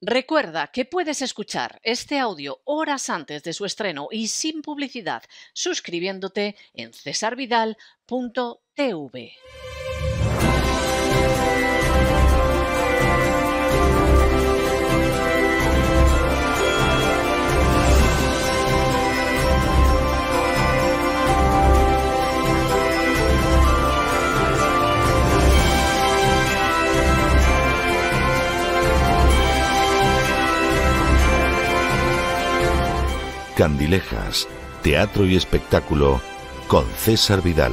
Recuerda que puedes escuchar este audio horas antes de su estreno y sin publicidad suscribiéndote en cesarvidal.tv. Candilejas, Teatro y Espectáculo, con César Vidal.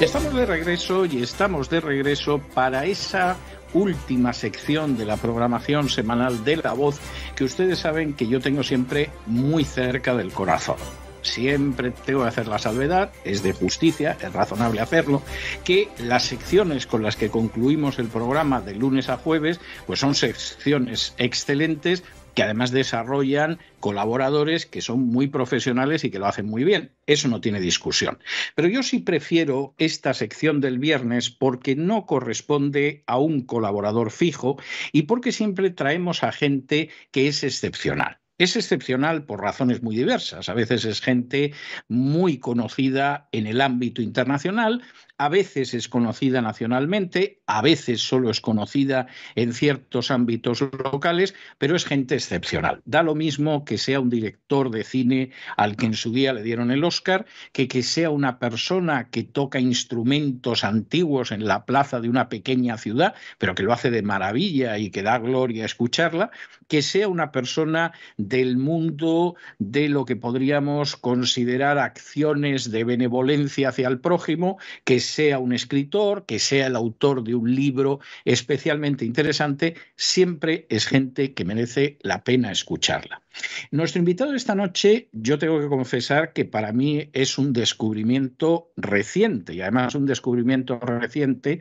Estamos de regreso y estamos de regreso para esa última sección de la programación semanal de La Voz que ustedes saben que yo tengo siempre muy cerca del corazón siempre tengo que hacer la salvedad, es de justicia, es razonable hacerlo, que las secciones con las que concluimos el programa de lunes a jueves, pues son secciones excelentes que además desarrollan colaboradores que son muy profesionales y que lo hacen muy bien. Eso no tiene discusión. Pero yo sí prefiero esta sección del viernes porque no corresponde a un colaborador fijo y porque siempre traemos a gente que es excepcional. Es excepcional por razones muy diversas. A veces es gente muy conocida en el ámbito internacional, a veces es conocida nacionalmente, a veces solo es conocida en ciertos ámbitos locales, pero es gente excepcional. Da lo mismo que sea un director de cine al que en su día le dieron el Oscar, que que sea una persona que toca instrumentos antiguos en la plaza de una pequeña ciudad, pero que lo hace de maravilla y que da gloria escucharla, que sea una persona del mundo de lo que podríamos considerar acciones de benevolencia hacia el prójimo, que sea un escritor, que sea el autor de un libro especialmente interesante, siempre es gente que merece la pena escucharla. Nuestro invitado de esta noche, yo tengo que confesar que para mí es un descubrimiento reciente y además un descubrimiento reciente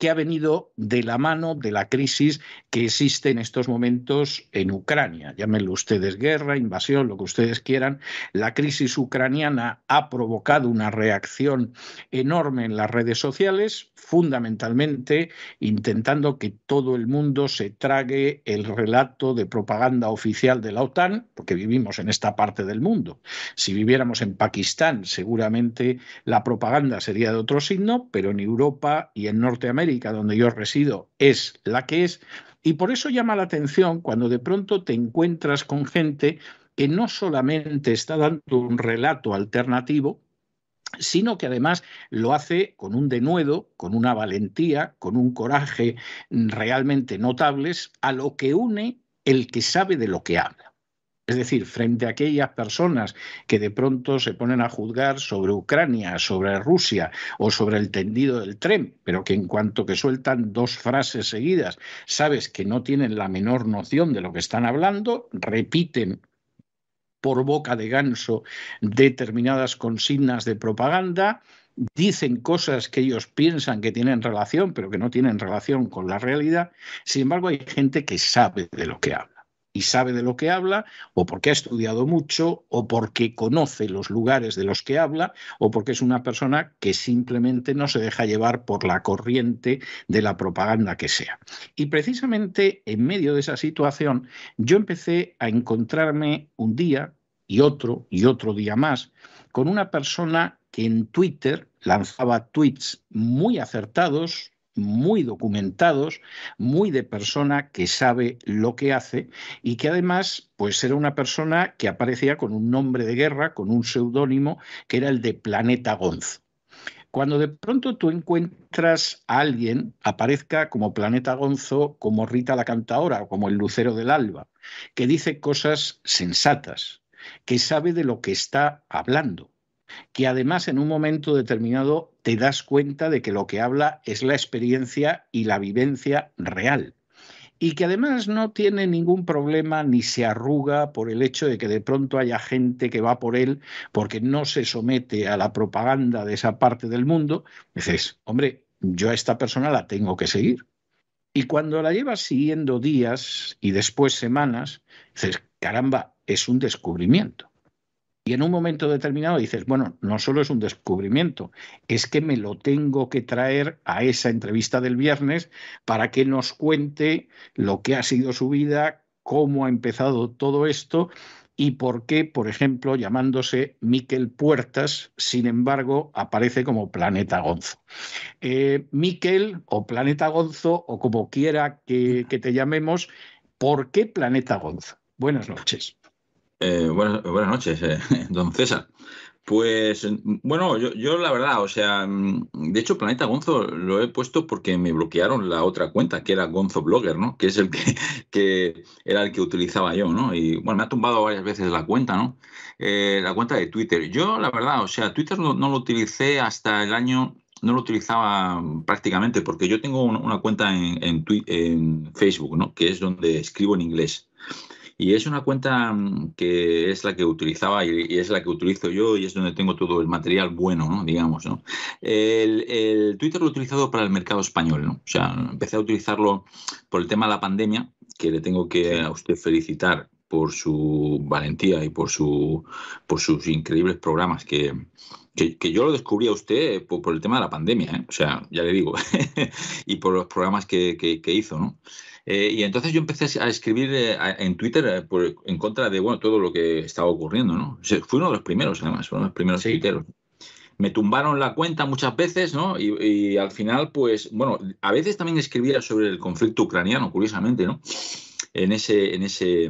que ha venido de la mano de la crisis que existe en estos momentos en Ucrania. Llámenlo ustedes guerra, invasión, lo que ustedes quieran. La crisis ucraniana ha provocado una reacción enorme en las redes sociales, fundamentalmente intentando que todo el mundo se trague el relato de propaganda oficial de la OTAN, porque vivimos en esta parte del mundo. Si viviéramos en Pakistán, seguramente la propaganda sería de otro signo, pero en Europa y en Norteamérica, donde yo resido, es la que es. Y por eso llama la atención cuando de pronto te encuentras con gente que no solamente está dando un relato alternativo, sino que además lo hace con un denuedo, con una valentía, con un coraje realmente notables, a lo que une el que sabe de lo que habla. Es decir, frente a aquellas personas que de pronto se ponen a juzgar sobre Ucrania, sobre Rusia o sobre el tendido del tren, pero que en cuanto que sueltan dos frases seguidas, sabes que no tienen la menor noción de lo que están hablando, repiten por boca de ganso determinadas consignas de propaganda, dicen cosas que ellos piensan que tienen relación, pero que no tienen relación con la realidad. Sin embargo, hay gente que sabe de lo que habla y sabe de lo que habla, o porque ha estudiado mucho, o porque conoce los lugares de los que habla, o porque es una persona que simplemente no se deja llevar por la corriente de la propaganda que sea. Y precisamente en medio de esa situación, yo empecé a encontrarme un día y otro y otro día más con una persona que en Twitter lanzaba tweets muy acertados, muy documentados, muy de persona que sabe lo que hace y que además pues era una persona que aparecía con un nombre de guerra, con un seudónimo que era el de Planeta Gonzo. Cuando de pronto tú encuentras a alguien, aparezca como Planeta Gonzo, como Rita la Cantaora como el Lucero del Alba, que dice cosas sensatas, que sabe de lo que está hablando, que además en un momento determinado te das cuenta de que lo que habla es la experiencia y la vivencia real y que además no tiene ningún problema ni se arruga por el hecho de que de pronto haya gente que va por él porque no se somete a la propaganda de esa parte del mundo, dices, hombre, yo a esta persona la tengo que seguir. Y cuando la llevas siguiendo días y después semanas, dices, caramba, es un descubrimiento. Y en un momento determinado dices, bueno, no solo es un descubrimiento, es que me lo tengo que traer a esa entrevista del viernes para que nos cuente lo que ha sido su vida, cómo ha empezado todo esto y por qué, por ejemplo, llamándose Miquel Puertas, sin embargo, aparece como Planeta Gonzo. Eh, Miquel o Planeta Gonzo o como quiera que, que te llamemos, ¿por qué Planeta Gonzo? Buenas noches. Eh, buenas, noches, eh, don César. Pues bueno, yo, la verdad, o sea, mm, de hecho Planeta Gonzo lo he puesto porque me bloquearon la otra cuenta, que era Gonzo Blogger, ¿no? Que es el que, era el que utilizaba yo, ¿no? Y bueno, me ha tumbado varias veces la cuenta, ¿no? Eh, la cuenta de Twitter. Yo la verdad, o sea, Twitter no, lo utilicé hasta el año, no lo utilizaba prácticamente porque yo tengo una, cuenta en Facebook, ¿no? Que es donde escribo en inglés. Y es una cuenta mm, que es la que utilizaba y, es la que utilizo yo y es donde tengo todo el material bueno, digamos. ¿no? El, Twitter lo he utilizado para el mercado español. ¿no? O sea, empecé a utilizarlo por el tema de la pandemia, que le tengo que a usted felicitar por su valentía y por, su, por sus increíbles programas que, que, yo lo descubrí a usted eh, por, el tema de la pandemia, ¿eh? o sea, ya le digo, y por los programas que, que hizo, ¿no? Eh, y entonces yo empecé a escribir eh, en Twitter eh, en contra de bueno, todo lo que estaba ocurriendo. ¿no? fui uno de los primeros, además, uno de los primeros tuiteros. Me tumbaron la cuenta muchas veces, ¿no? Y, al final, pues, bueno, a veces también escribía sobre el conflicto ucraniano, curiosamente, ¿no? En ese, en ese,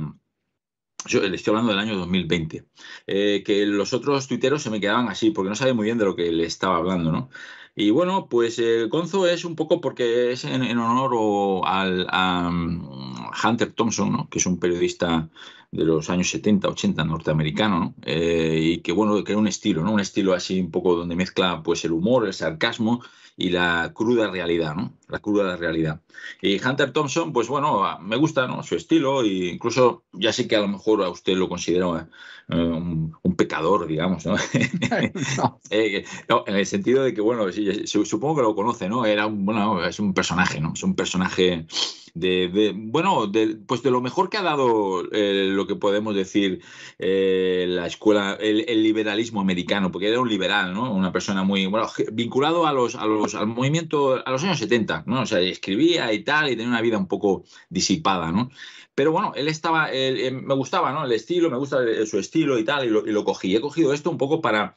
yo le estoy hablando del año 2020, que los otros tuiteros se me quedaban así, porque no sabía muy bien de lo que le estaba hablando, ¿no? Y bueno, pues el eh, Gonzo es un poco porque es en, honor al, a mm, Hunter Thompson, ¿no? que es un periodista de los años 70, 80 norteamericano, eh, y que bueno, que un estilo, ¿no? un estilo así un poco donde mezcla pues el humor, el sarcasmo y la cruda realidad, ¿no? La cruda realidad. Y Hunter Thompson, pues bueno, me gusta ¿no? su estilo e incluso ya sé que a lo mejor a usted lo considero eh, un, pecador, digamos, ¿no? Eh, no. En el sentido de que, bueno, supongo que lo conoce, ¿no? Era bueno, es un personaje, ¿no? Es un personaje de, bueno, pues de lo mejor que ha dado eh, lo que podemos decir la escuela, el, liberalismo americano, porque era un liberal, ¿no? Una persona muy, bueno, vinculado a los pues, al movimiento, a los años 70, ¿no? O sea, escribía y tal, y tenía una vida un poco disipada, ¿no? Pero bueno, él estaba, eh, me gustaba, ¿no? El estilo, me gusta eh, su estilo y tal, y lo, cogí. He cogido esto un poco para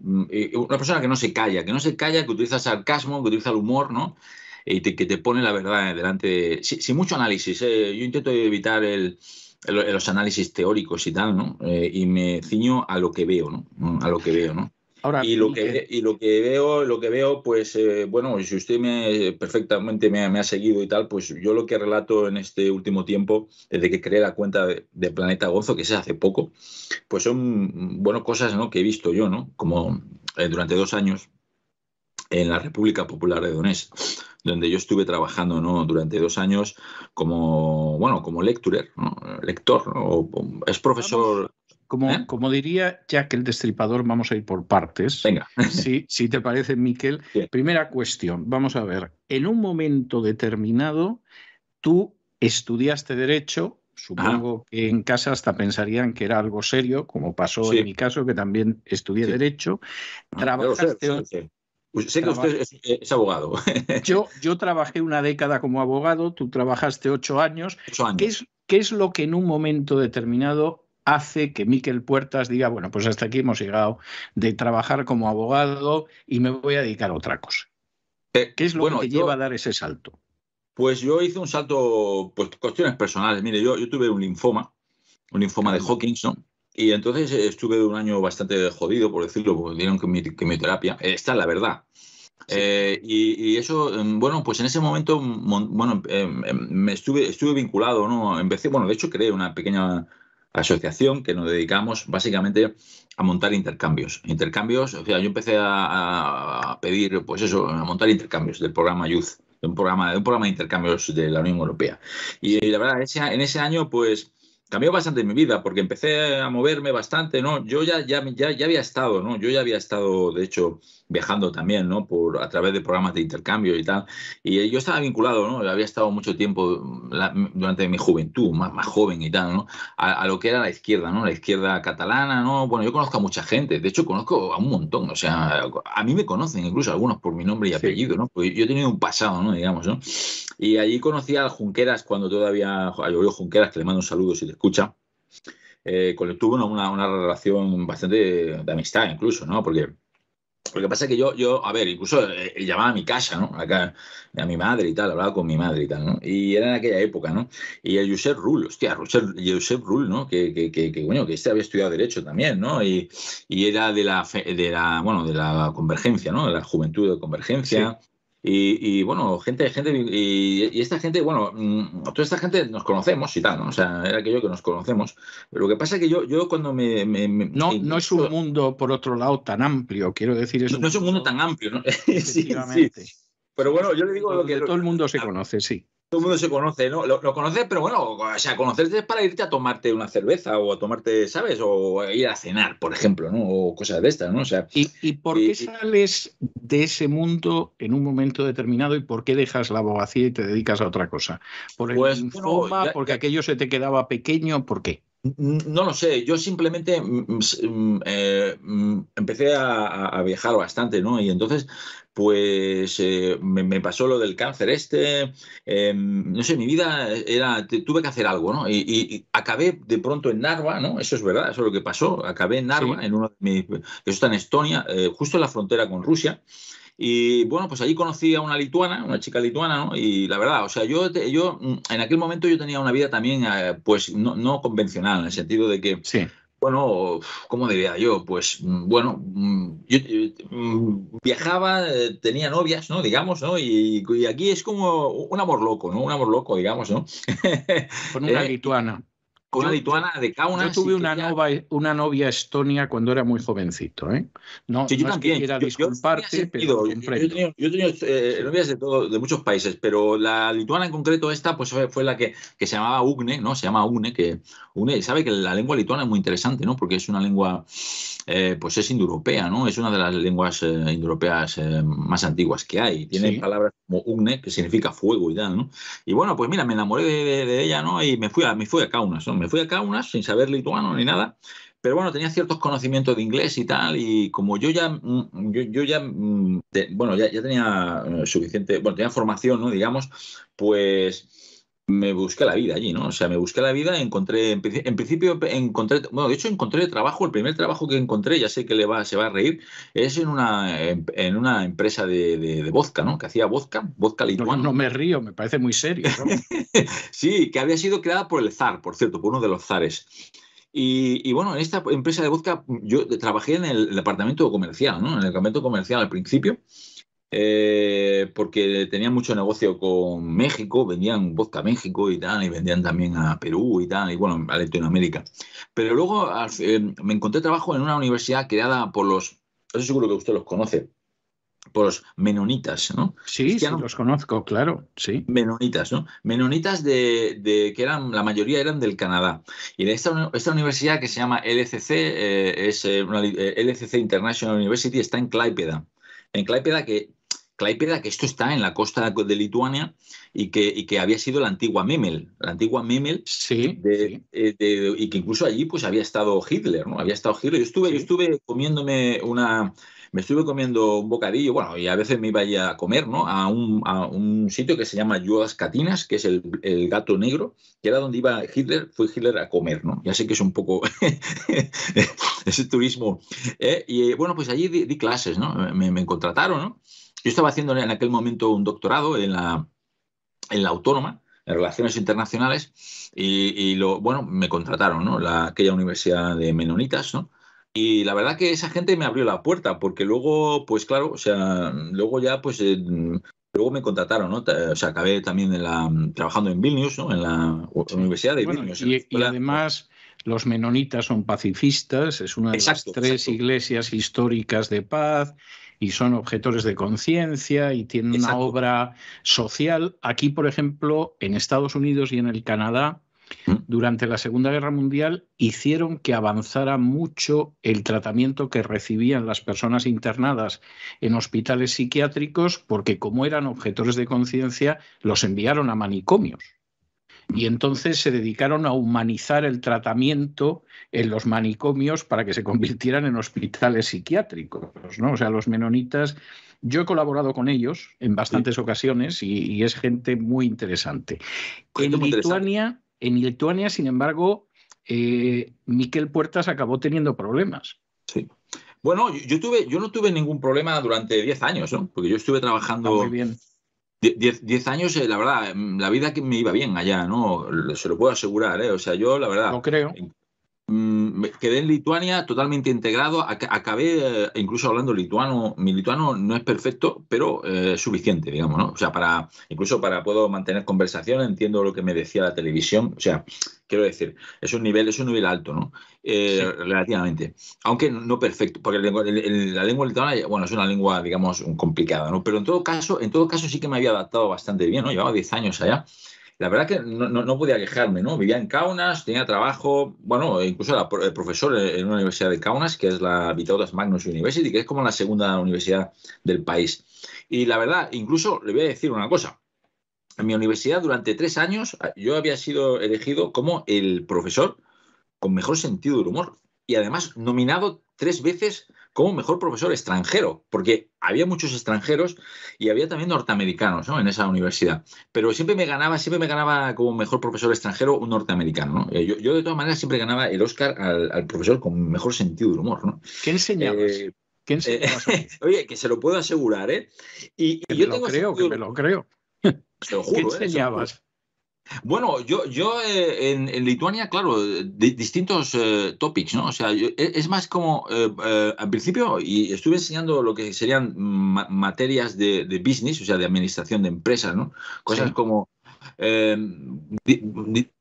mm, eh, una persona que no se calla, que no se calla, que utiliza sarcasmo, que utiliza el humor, ¿no? Y que te pone la verdad delante, sin, mucho análisis. yo intento evitar los análisis teóricos y tal, ¿no? y me ciño a lo que veo, ¿no? A lo que veo, ¿no? y lo que, lo que veo, lo que veo, pues eh, bueno, si usted me perfectamente me, ha seguido y tal, pues yo lo que relato en este último tiempo, desde que creé la cuenta de, Planeta Gozo, que es hace poco, pues son bueno cosas ¿no? que he visto yo, ¿no? Como eh, durante dos años en la República Popular de Donés, donde yo estuve trabajando ¿no? durante dos años como, bueno, como lecturer, lector, ¿no? es profesor, ¿Eh? Como, diría Jack el Destripador, vamos a ir por partes. Venga. si, te parece, Miquel. Primera cuestión, vamos a ver. En un momento determinado, tú estudiaste Derecho, supongo que en casa hasta pensarían que era algo serio, como pasó en mi caso, que también estudié Derecho. Ah, trabajaste. Sé, que usted es, abogado. Yo, trabajé una década como abogado, tú trabajaste ocho años. ¿Qué es lo que en un momento determinado hace que Miquel Puertas diga, bueno, pues hasta aquí hemos llegado de trabajar como abogado y me voy a dedicar a otra cosa? Eh, ¿Qué es lo que te lleva a dar ese salto? Pues yo hice un salto, pues cuestiones personales. Mire, yo, tuve un linfoma, un linfoma de Hawkinson, y entonces eh, estuve un año bastante jodido, por decirlo, porque dieron quimioterapia. Esta es la verdad. Eh, y, eso, mm, bueno, pues en ese momento, bueno, em, em, me estuve, estuve vinculado, ¿no? en de bueno, de hecho creé una pequeña asociación que nos dedicamos básicamente a montar intercambios. Intercambios, o sea, yo empecé a, pedir, pues eso, a montar intercambios del programa Youth, de un programa, de un programa de intercambios de la Unión Europea. Y la verdad, en ese año, pues cambió bastante mi vida porque empecé a moverme bastante, ¿no? Yo ya, ya, ya, ya había estado, ¿no? Yo ya había estado, de hecho, viajando también, ¿no? Por, a través de programas de intercambio y tal. Y eh, yo estaba vinculado, ¿no? había estado mucho tiempo mm, mm, durante mi juventud, más, joven y tal, ¿no? A, lo que era la izquierda, ¿no? La izquierda catalana, ¿no? Bueno, yo conozco a mucha gente, de hecho conozco a un montón, o sea, a mí me conocen incluso algunos por mi nombre y apellido, ¿no? Porque yo he tenido un pasado, ¿no? Digamos, ¿no? Y allí conocí a Junqueras cuando todavía, a Junqueras, que le mando un saludo si le escucha. Eh, con, tuve una, una, una relación bastante de amistad incluso, ¿no? Porque lo que pasa es que yo, yo a ver, incluso eh, llamaba a mi casa, ¿no? Acá, a mi madre y tal, hablaba con mi madre y tal, ¿no? Y era en aquella época, ¿no? Y el Josep Rull, hostia, Josep Rull, ¿no? Que, que, que, bueno, que este había estudiado Derecho también, ¿no? Y, era de la, de la, bueno, de la convergencia, ¿no? De la juventud de convergencia. Y, bueno, gente, gente, y, esta gente, bueno, mm, toda esta gente nos conocemos y tal, ¿no? O sea, era aquello que nos conocemos. Pero lo que pasa es que yo, yo cuando me. no, es un mundo, por otro lado, tan amplio, quiero decir. eso. no, es un mundo, tan amplio, ¿no? sí, sí. Pero bueno, yo le digo que. Todo el mundo se conoce, sí. Todo el mundo se conoce, ¿no? Lo, conoces, pero bueno, o sea, conocerte es para irte a tomarte una cerveza o a tomarte, ¿sabes? O ir a cenar, por ejemplo, ¿no? O cosas de estas, ¿no? O sea, ¿Y, por qué sales de ese mundo en un momento determinado y por qué dejas la abogacía y te dedicas a otra cosa? ¿Por el pues, ¿Porque aquello se te quedaba pequeño? ¿Por qué? No lo sé, yo simplemente mm, mm, mm, eh, empecé a, viajar bastante, ¿no? Y entonces, pues eh, me, pasó lo del cáncer este, em, no sé, mi vida era, tuve que hacer algo, ¿no? Y, acabé de pronto en Narva, ¿no? Eso es verdad, eso es lo que pasó, acabé en Narva, en uno de mis, está en Estonia, eh, justo en la frontera con Rusia. Y bueno, pues allí conocí a una lituana, una chica lituana, ¿no? Y la verdad, o sea, yo, yo mm, en aquel momento yo tenía una vida también, eh, pues no, convencional, en el sentido de que... Sí. Bueno, ¿cómo diría yo? Pues mm, bueno, mm, yo, viajaba, eh, tenía novias, ¿no? Digamos, ¿no? Y, aquí es como un amor loco, ¿no? Un amor loco, digamos, ¿no? Con una eh, lituana con la lituana de Kaunas. Yo tuve una, novia, estonia cuando era muy jovencito. ¿eh? yo también. he tenido, eh, novias de, muchos países, pero la lituana en concreto, esta, pues fue la que, se llamaba Ugne, ¿no? Se llama UNE, que sabe que la lengua lituana es muy interesante, ¿no? Porque es una lengua eh, pues es indoeuropea, ¿no? Es una de las lenguas eh, indoeuropeas eh, más antiguas que hay. Tiene palabras como ugne, que significa fuego y tal, ¿no? Y bueno, pues mira, me enamoré de, ella, ¿no? Y me fui, a, me fui a Kaunas, ¿no? Me fui a Kaunas sin saber lituano ni nada. Pero bueno, tenía ciertos conocimientos de inglés y tal, y como yo ya, mm, yo, yo ya, mm, bueno, ya, ya tenía suficiente, bueno, tenía formación, ¿no? Digamos, pues me busqué la vida allí, ¿no? O sea, me busqué la vida, encontré, en, principio encontré, bueno, de hecho encontré trabajo, el primer trabajo que encontré, ya sé que le va, se va a reír, es en una, en, una empresa de, de, vodka, ¿no? Que hacía vodka, vodka lituano. No, me río, me parece muy serio. ¿no? sí, que había sido creada por el zar, por cierto, por uno de los zares. Y, y, bueno, en esta empresa de vodka yo trabajé en el departamento comercial, ¿no? En el departamento comercial al principio. Eh, porque tenían mucho negocio con México, vendían vodka a México y tal, y vendían también a Perú y tal, y bueno, a Latinoamérica. Pero luego eh, me encontré trabajo en una universidad creada por los, eso seguro que usted los conoce, por los menonitas, ¿no? Sí, sí, los conozco, claro, sí. Menonitas, ¿no? Menonitas de, que eran, la mayoría eran del Canadá. Y de esta, universidad que se llama LCC, eh, es una, LCC International University, está en Cláipeda. En Cláipeda, que Klaipeda, que esto está en la costa de Lituania y que, que había sido la antigua Memel, la antigua Memel, sí, eh, y que incluso allí pues había estado Hitler, ¿no? Había estado Hitler. Yo estuve, yo estuve comiéndome una, me estuve comiendo un bocadillo, bueno, y a veces me iba a comer, ¿no? A un, a un sitio que se llama Yodas Catinas, que es el, gato negro, que era donde iba Hitler, fue Hitler a comer, ¿no? Ya sé que es un poco ese turismo. ¿eh? Y eh, bueno, pues allí di, clases, ¿no? Me, me contrataron, ¿no? Yo estaba haciendo en aquel momento un doctorado en la, en la Autónoma, en Relaciones Internacionales, y, lo, bueno, me contrataron, ¿no? La, aquella universidad de Menonitas, ¿no? Y la verdad que esa gente me abrió la puerta, porque luego, pues claro, o sea, luego ya, pues, eh, luego me contrataron, ¿no? O sea, acabé también la, trabajando en Vilnius, ¿no? En la Universidad de Vilnius. Y, además los menonitas son pacifistas, es una de las tres iglesias históricas de paz y son objetores de conciencia y tienen una obra social. Aquí, por ejemplo, en Estados Unidos y en el Canadá, ¿Mm? durante la Segunda Guerra Mundial hicieron que avanzara mucho el tratamiento que recibían las personas internadas en hospitales psiquiátricos porque como eran objetores de conciencia, los enviaron a manicomios y entonces se dedicaron a humanizar el tratamiento en los manicomios para que se convirtieran en hospitales psiquiátricos. ¿no? O sea, los menonitas, yo he colaborado con ellos en bastantes ocasiones y, es gente muy interesante. En Lituania, en Lituania, sin embargo, eh, Miquel Puertas acabó teniendo problemas. Sí. Bueno, yo, tuve, yo no tuve ningún problema durante 10 años, ¿no? porque yo estuve trabajando... Ah, muy bien Diez, años, eh, la verdad, mm, la vida que me iba bien allá, ¿no? Se lo puedo asegurar, ¿eh? O sea, yo, la verdad. No creo. Mm, quedé en Lituania totalmente integrado, acabé eh, incluso hablando lituano, mi lituano no es perfecto, pero eh, suficiente, digamos, ¿no? O sea, para, incluso para puedo mantener conversación entiendo lo que me decía la televisión, o sea, quiero decir, es un nivel, es un nivel alto, ¿no? Eh, relativamente. Aunque no perfecto, porque la lengua, lituana, bueno, es una lengua, digamos, complicada, ¿no? Pero en todo caso, en todo caso sí que me había adaptado bastante bien, ¿no? Llevaba 10 años allá. La verdad que no, podía quejarme, ¿no? Vivía en Kaunas, tenía trabajo, bueno, incluso era eh, profesor en una universidad de Kaunas, que es la Vitautas Magnus University, que es como la segunda universidad del país. Y la verdad, incluso le voy a decir una cosa, en mi universidad durante tres años yo había sido elegido como el profesor con mejor sentido del humor y además nominado tres veces como mejor profesor extranjero, porque había muchos extranjeros y había también norteamericanos en esa universidad. Pero siempre me ganaba, siempre me ganaba como mejor profesor extranjero un norteamericano. Eh, yo, de todas maneras siempre ganaba el Oscar al, profesor con mejor sentido del humor. ¿no? ¿Qué enseñabas? Eh, oye, que se lo puedo asegurar, ¿eh? Y, yo lo tengo creo, que me lo creo. Te lo juro, ¿Qué ¿eh? enseñabas? Bueno, yo, yo eh, en, Lituania, claro, distintos eh, topics, ¿no? O sea, e, es más como, eh, al principio, y estuve enseñando lo que serían materias de, business, o sea, de administración de empresas, ¿no? Cosas como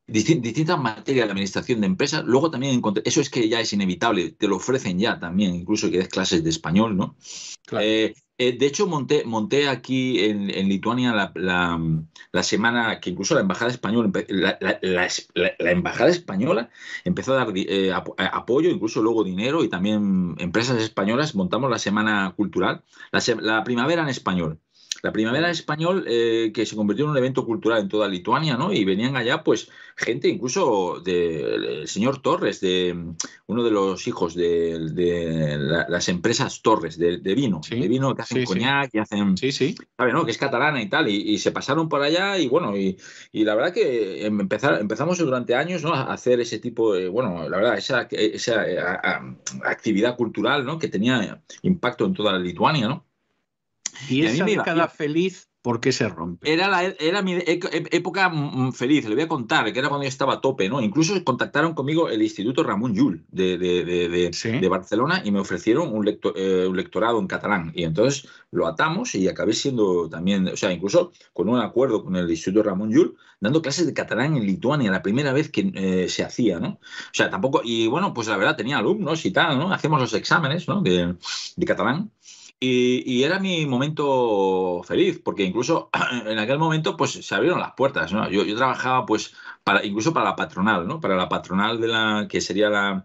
distintas materias de administración de empresas. Luego también encontré, eso es que ya es inevitable, te lo ofrecen ya también, incluso que des clases de español, ¿no? Claro. Eh, de hecho, monté, monté aquí en, Lituania la, semana que incluso la Embajada Española, la, Embajada Española empezó a dar eh, eh, apoyo, incluso luego dinero y también empresas españolas. Montamos la Semana Cultural, la, Primavera en Español la Primavera Español, eh, que se convirtió en un evento cultural en toda Lituania, ¿no? Y venían allá, pues, gente incluso del señor Torres, de uno de los hijos de, las empresas Torres, de, vino, de vino que hacen coñac hacen... Sí, sí. no? Que es catalana y tal, y, se pasaron por allá y, bueno, y, la verdad que em, empezamos durante años, ¿no? A hacer ese tipo, de, bueno, la verdad, esa, eh, actividad cultural, ¿no? Que tenía impacto en toda la Lituania, ¿no? Y, esa década feliz, ¿por qué se rompe? Era, era mi e, e, época mm, feliz, le voy a contar, que era cuando yo estaba a tope, ¿no? Incluso contactaron conmigo el Instituto Ramón Llull de, de, de, Barcelona y me ofrecieron un, eh, un, lectorado en catalán. Y entonces lo atamos y acabé siendo también, o sea, incluso con un acuerdo con el Instituto Ramón Llull, dando clases de catalán en Lituania, la primera vez que eh, se hacía, ¿no? O sea, tampoco, y bueno, pues la verdad tenía alumnos y tal, ¿no? Hacemos los exámenes, ¿no? de catalán. Y, era mi momento feliz, porque incluso en aquel momento pues se abrieron las puertas, Yo, trabajaba pues para, incluso para la patronal, ¿no? Para la patronal de la que sería la,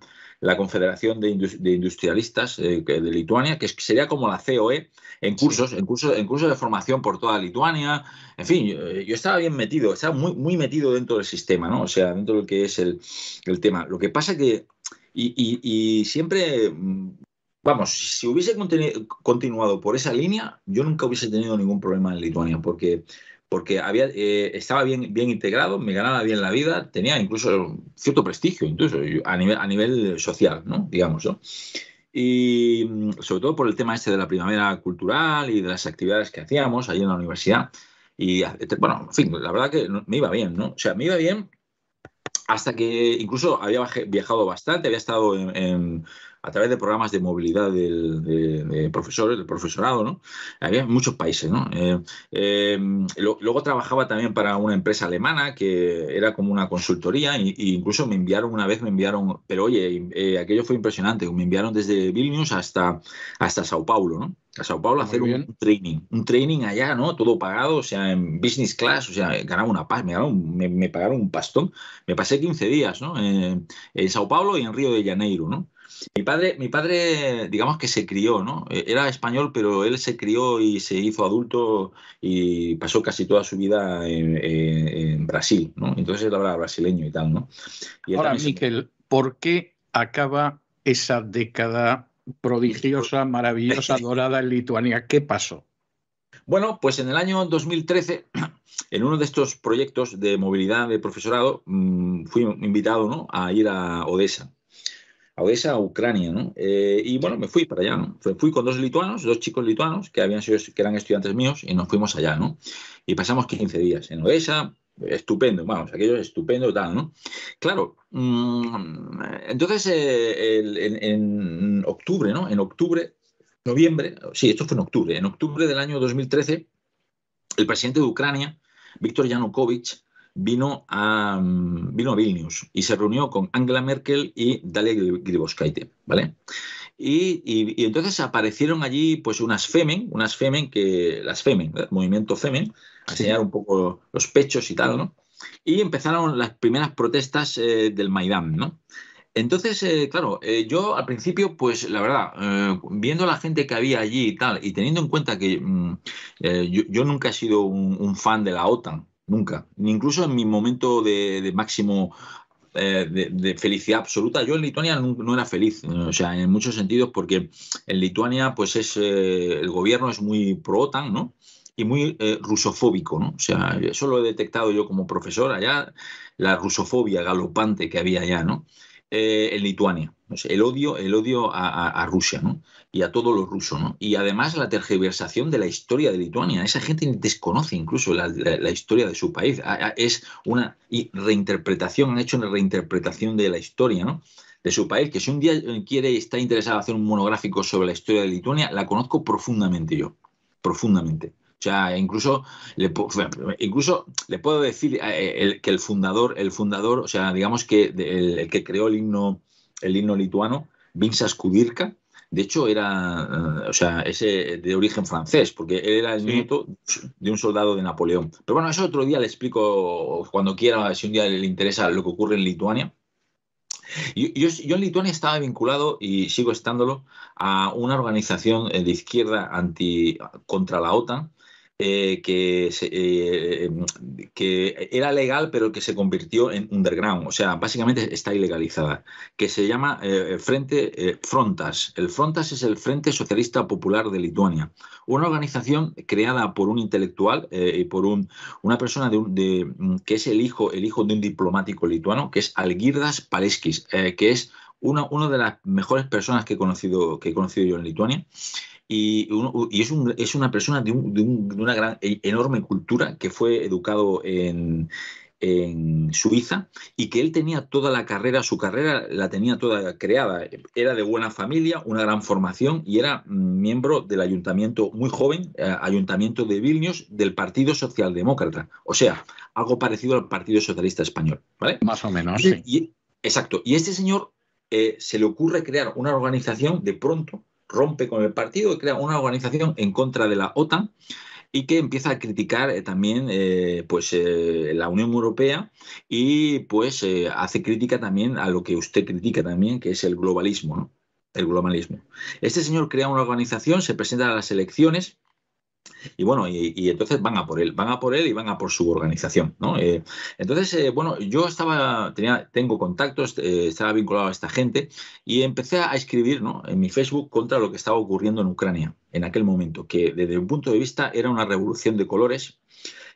Confederación de, Industrialistas eh, de Lituania, que sería como la COE, en cursos, en cursos, en cursos de formación por toda Lituania. En fin, eh, yo estaba bien metido, estaba muy, muy metido dentro del sistema, ¿no? O sea, dentro de lo que es el, tema. Lo que pasa que. y siempre mm, Vamos, si hubiese continuado por esa línea, yo nunca hubiese tenido ningún problema en Lituania, porque, porque había, eh, estaba bien, bien integrado, me ganaba bien la vida, tenía incluso cierto prestigio, incluso a nivel, a nivel social, ¿no? digamos. ¿no? Y mm, sobre todo por el tema este de la primavera cultural y de las actividades que hacíamos allí en la universidad. Y bueno, en fin, la verdad que me iba bien, ¿no? O sea, me iba bien hasta que incluso había viajado bastante, había estado en a través de programas de movilidad del, de, profesores, del profesorado, ¿no? Había muchos países, ¿no? Eh, eh, luego trabajaba también para una empresa alemana que era como una consultoría e, incluso me enviaron una vez, me enviaron, pero oye, eh, aquello fue impresionante, me enviaron desde Vilnius hasta, hasta Sao Paulo, ¿no? a Sao Paulo a hacer un, training, un training allá, ¿no? Todo pagado, o sea, en business class, o sea, ganaba una paz, me, me, pagaron un pastón. Me pasé 15 días, ¿no? en Sao Paulo y en Río de Janeiro, ¿no? Mi padre, mi padre, digamos que se crió, ¿no? E, era español, pero él se crió y se hizo adulto y pasó casi toda su vida en, Brasil, ¿no? Entonces él hablaba brasileño y tal, ¿no? Ahora, Miquel, ¿por qué acaba esa década prodigiosa, maravillosa, dorada en Lituania? ¿Qué pasó? Bueno, pues en el año 2013, en uno de estos proyectos de movilidad de profesorado, mm, fui invitado a ir a Odessa a Ucrania, ¿no? Eh, y bueno, me fui para allá, ¿no? Fui con dos lituanos, dos chicos lituanos que, habían sido, que eran estudiantes míos y nos fuimos allá, ¿no? Y pasamos 15 días en Odesa, estupendo, vamos, aquello es estupendo tal, ¿no? Claro, mm, entonces eh, en, octubre, ¿no? En octubre, noviembre, sí, esto fue en octubre, en octubre del año 2013, el presidente de Ucrania, Víctor Yanukovych, vino a, mm, vino a Vilnius y se reunió con Angela Merkel y Dalia Griboskaite ¿vale? Y, entonces aparecieron allí pues unas femen, unas femen que, las femen, el movimiento femen, a enseñar un poco los pechos y tal, ¿no? Y empezaron las primeras protestas eh, del Maidán, ¿no? Entonces, eh, claro, eh, yo al principio, pues la verdad, eh, viendo la gente que había allí y tal, y teniendo en cuenta que mm, yo, nunca he sido un, fan de la OTAN, nunca. Incluso en mi momento de, máximo eh, de, felicidad absoluta. Yo en Lituania no, era feliz, eh, o sea, en muchos sentidos, porque en Lituania, pues es eh, el gobierno es muy pro OTAN, ¿no? Y muy rusofóbico, ¿no? O sea, eso lo he detectado yo como profesor allá, la rusofobia galopante que había allá, ¿no? en Lituania el odio, el odio a, Rusia, ¿no? Y a todo los ruso, ¿no? Y además la tergiversación de la historia de Lituania. Esa gente desconoce incluso la, historia de su país. es una reinterpretación, han hecho una reinterpretación de la historia, ¿no? De su país, que si un día quiere está interesado en hacer un monográfico sobre la historia de Lituania, la conozco profundamente yo, profundamente. O sea, incluso le, incluso le puedo decir eh, que el fundador, el fundador, o sea, digamos que el que creó el himno el himno lituano, Vinsa Kudirka, de hecho, era, eh, o sea, ese de origen francés, porque él era el nieto de un soldado de Napoleón. Pero bueno, eso otro día le explico cuando quiera, si un día le interesa lo que ocurre en Lituania. Yo, en Lituania estaba vinculado y sigo estándolo a una organización eh, de izquierda anti, contra la OTAN eh, que, eh, em, que, era legal pero que se convirtió en underground, o sea, básicamente está ilegalizada, que se llama eh, Frente Frontas. El Frontas es el Frente Socialista Popular de Lituania, una organización creada por un intelectual y por un, una persona de, mm, que es el hijo, el hijo de un diplomático lituano, que es Algirdas Paleskis, que es una, una, de las mejores personas que he conocido, que he conocido yo en Lituania y, y es, una persona de, una gran, e, enorme cultura que fue educado en, Suiza y que él tenía toda la carrera, su carrera la tenía toda creada. Era de buena familia, una gran formación y era miembro del ayuntamiento muy joven, eh, ayuntamiento de Vilnius, del Partido Socialdemócrata. O sea, algo parecido al Partido Socialista Español. ¿vale? Más o menos. sí. exacto. Y este señor eh, se le ocurre crear una organización de pronto rompe con el partido y crea una organización en contra de la OTAN y que empieza a criticar eh, también eh, pues eh, la Unión Europea y pues hace crítica también a lo que usted critica también que es el globalismo el globalismo este señor crea una organización se presenta a las elecciones y bueno, y, entonces van a por él, van a por él y van a por su organización, ¿no? Eh, entonces, eh, bueno, yo estaba, tenía, tengo contactos, eh, estaba vinculado a esta gente y empecé a escribir, ¿no? En mi Facebook contra lo que estaba ocurriendo en Ucrania en aquel momento, que desde un punto de vista era una revolución de colores.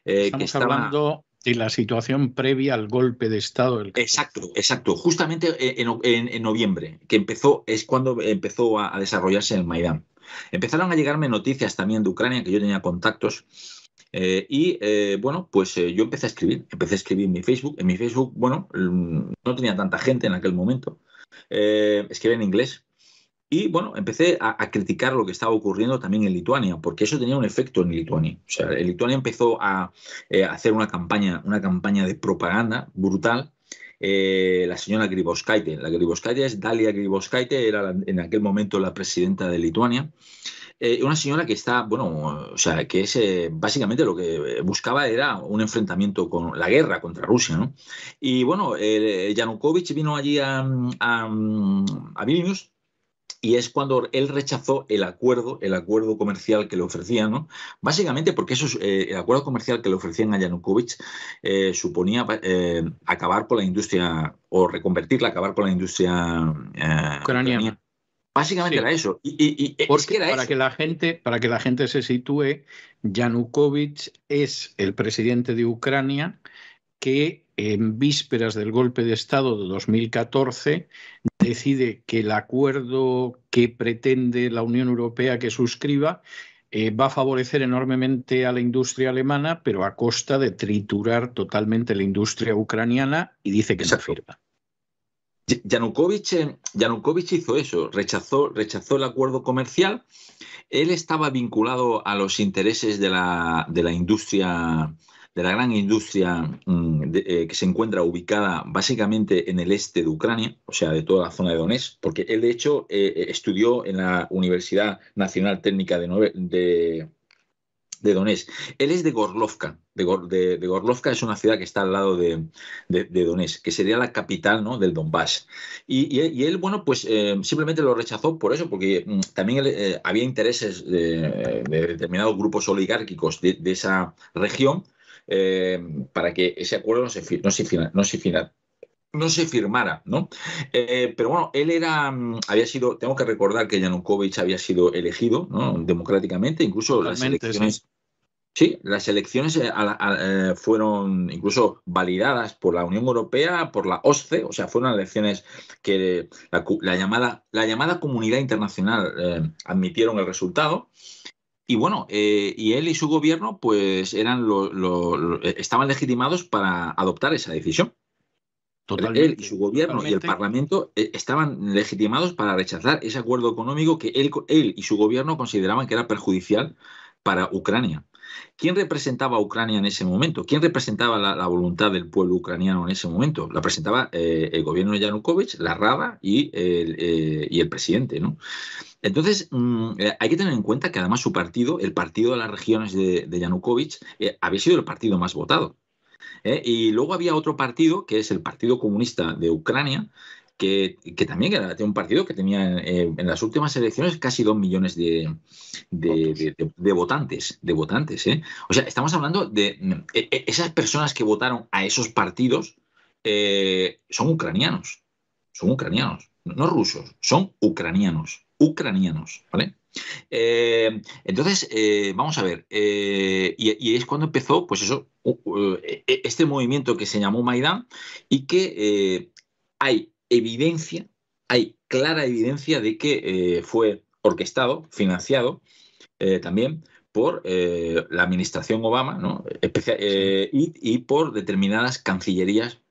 Estamos que estaba... hablando de la situación previa al golpe de Estado. Del... Exacto, exacto. Justamente en, noviembre, que empezó, es cuando empezó a, a desarrollarse el Maidán. Empezaron a llegarme noticias también de Ucrania, que yo tenía contactos. Eh, y eh, bueno, pues eh, yo empecé a escribir, empecé a escribir en mi Facebook. En mi Facebook, bueno, mm, no tenía tanta gente en aquel momento. escribí en inglés. Y bueno, empecé a, criticar lo que estaba ocurriendo también en Lituania, porque eso tenía un efecto en Lituania. O sea, en Lituania empezó a, a hacer una campaña, una campaña de propaganda brutal eh, la señora Griboskaite. La Griboskaite es Dalia Griboskaite, era en aquel momento la presidenta de Lituania. Eh, una señora que está, bueno, o sea, que es eh, básicamente lo que buscaba era un enfrentamiento con la guerra contra Rusia, ¿no? Y bueno, Yanukovych vino allí a Vilnius y es cuando él rechazó el acuerdo, el acuerdo comercial que le ofrecían, ¿no? Básicamente porque eso, eh, el acuerdo comercial que le ofrecían a Yanukovych eh, suponía eh, acabar con la industria o reconvertirla, acabar con la industria ucraniana. Básicamente era eso. Y, era para que la gente, para que la gente se sitúe, Yanukovych es el presidente de Ucrania que en vísperas del golpe de Estado de 2014 decide que el acuerdo que pretende la Unión Europea que suscriba eh, va a favorecer enormemente a la industria alemana, pero a costa de triturar totalmente la industria ucraniana y dice que se no firma. Yanukovych, eh, Yanukovych, hizo eso, rechazó, rechazó el acuerdo comercial. Él estaba vinculado a los intereses de la, de la industria de la gran industria mm, eh, que se encuentra ubicada básicamente en el este de Ucrania, o sea, de toda la zona de Donés, porque él de hecho eh, eh, estudió en la Universidad Nacional Técnica de, de, de Él es de Gorlovka. De, Gorlovka es una ciudad que está al lado de, de que sería la capital del Donbass. Y, él, bueno, pues simplemente lo rechazó por eso, porque mm, también había intereses de, determinados grupos oligárquicos de, esa región eh, para que ese acuerdo no se, no se, no firmara, ¿no? Eh, pero bueno, él era, mm, había sido, tengo que recordar que Yanukovych había sido elegido democráticamente, incluso las elecciones... Sí. las elecciones eh, fueron incluso validadas por la Unión Europea, por la OSCE, o sea, fueron elecciones que la, llamada, la llamada comunidad internacional admitieron el resultado. Y bueno, eh, y él y su gobierno pues eran lo, eh, estaban legitimados para adoptar esa decisión. Totalmente, él y su gobierno y el Parlamento eh, estaban legitimados para rechazar ese acuerdo económico que él, él y su gobierno consideraban que era perjudicial para Ucrania. ¿Quién representaba a Ucrania en ese momento? ¿Quién representaba la, voluntad del pueblo ucraniano en ese momento? La presentaba el gobierno de Yanukovych, la Rada y el, y el presidente, ¿no? Entonces, mm, eh, hay que tener en cuenta que además su partido, el Partido de las Regiones de, Yanukovych, eh, había sido el partido más votado. ¿eh? Y luego había otro partido, que es el Partido Comunista de Ucrania, que, también era un partido que tenía en las últimas elecciones casi dos millones de votantes. De votantes O sea, estamos hablando de mm, e, e, esas personas que votaron a esos partidos son ucranianos. Son ucranianos, no rusos, son ucranianos ucranianos, eh, entonces, eh, vamos a ver, eh, y, es cuando empezó, pues eso, este movimiento que se llamó Maidán y que hay evidencia, hay clara evidencia de que fue orquestado, financiado también por la administración Obama y, y por determinadas cancillerías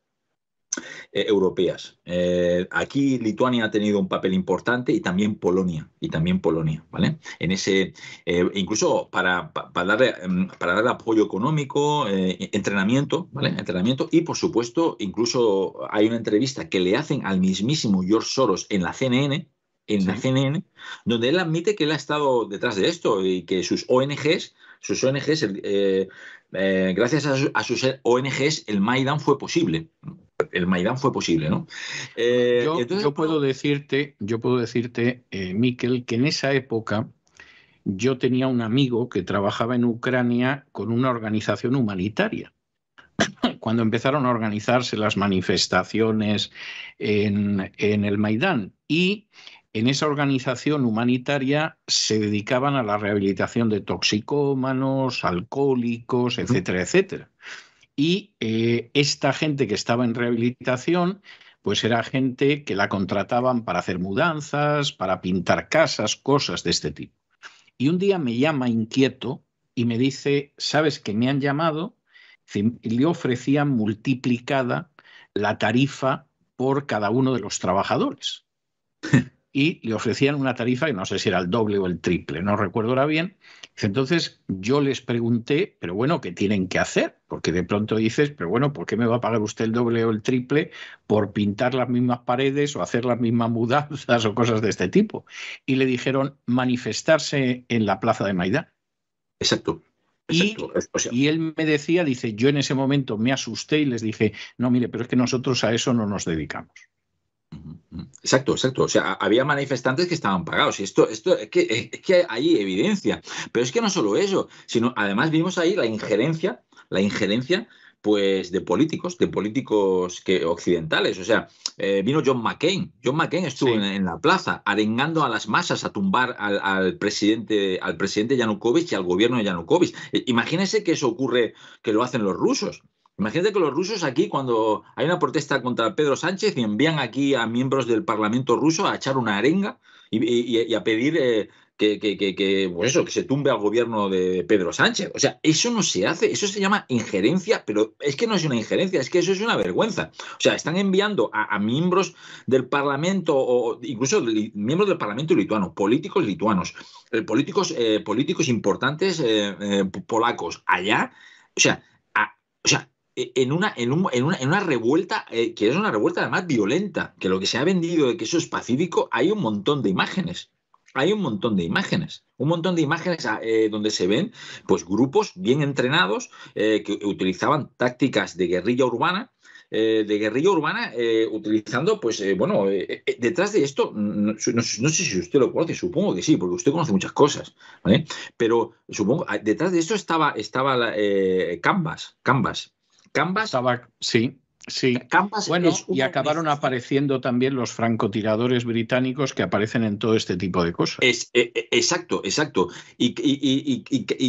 eh, europeas. Eh, aquí Lituania ha tenido un papel importante y también Polonia, y también Polonia, ¿vale? En ese, eh, incluso para, para, darle, mm, para darle apoyo económico, entrenamiento, ¿vale? Entrenamiento y, por supuesto, incluso hay una entrevista que le hacen al mismísimo George Soros en la CNN, en la CNN, donde él admite que él ha estado detrás de esto y que sus ONGs, sus ONGs, gracias a, a sus ONGs, el Maidan fue posible el Maidán fue posible, ¿no? Eh, yo, puedo decirte, yo puedo decirte, eh, Miquel, que en esa época yo tenía un amigo que trabajaba en Ucrania con una organización humanitaria. Cuando empezaron a organizarse las manifestaciones en, en el Maidán. Y en esa organización humanitaria se dedicaban a la rehabilitación de toxicómanos, alcohólicos, etcétera, etcétera y eh, esta gente que estaba en rehabilitación, pues era gente que la contrataban para hacer mudanzas, para pintar casas, cosas de este tipo. Y un día me llama inquieto y me dice, ¿sabes que me han llamado? Le ofrecían multiplicada la tarifa por cada uno de los trabajadores y le ofrecían una tarifa que no sé si era el doble o el triple, no recuerdo ahora bien. Entonces yo les pregunté, pero bueno, ¿qué tienen que hacer? Porque de pronto dices, pero bueno, ¿por qué me va a pagar usted el doble o el triple por pintar las mismas paredes o hacer las mismas mudanzas o cosas de este tipo? Y le dijeron manifestarse en la plaza de Maidán. Exacto. Y, y, él me decía, dice, yo en ese momento me asusté y les dije, no, mire, pero es que nosotros a eso no nos dedicamos. Exacto, exacto. O sea, había manifestantes que estaban pagados. Y esto, esto es, que, hay evidencia. Pero es que no solo eso, sino además vimos ahí la injerencia, la injerencia pues de políticos, de políticos que, occidentales. O sea, eh, vino John McCain. John McCain estuvo en, la plaza arengando a las masas a tumbar al, presidente, al presidente Yanukovych y al gobierno de Yanukovych. Imagínense que eso ocurre, que lo hacen los rusos. Imagínate que los rusos aquí, cuando hay una protesta contra Pedro Sánchez, y envían aquí a miembros del Parlamento ruso a echar una arenga y, a pedir eh, que, que, pues eso, que se tumbe al gobierno de Pedro Sánchez. O sea, eso no se hace, eso se llama injerencia, pero es que no es una injerencia, es que eso es una vergüenza. O sea, están enviando a, miembros del Parlamento, o incluso miembros del Parlamento lituano, políticos lituanos, eh, políticos, eh, políticos importantes polacos allá. O sea, o sea, e, en una, en, una, revuelta, eh, que es una revuelta además violenta, que lo que se ha vendido de que eso es pacífico, hay un montón de imágenes. Hay un montón de imágenes, un montón de imágenes ah, eh, donde se ven pues, grupos bien entrenados eh, que utilizaban tácticas de guerrilla urbana, de guerrilla urbana, utilizando, pues, bueno, detrás de esto, no, sé si usted lo conoce, supongo que sí, porque usted conoce muchas cosas, ¿vale? Pero supongo, ah, detrás de esto estaba, estaba Canvas, Canvas, Canvas. about sí. Sí. bueno, y acabaron apareciendo también los francotiradores británicos que aparecen en todo este tipo de cosas. Es, e, e, exacto, exacto. Y,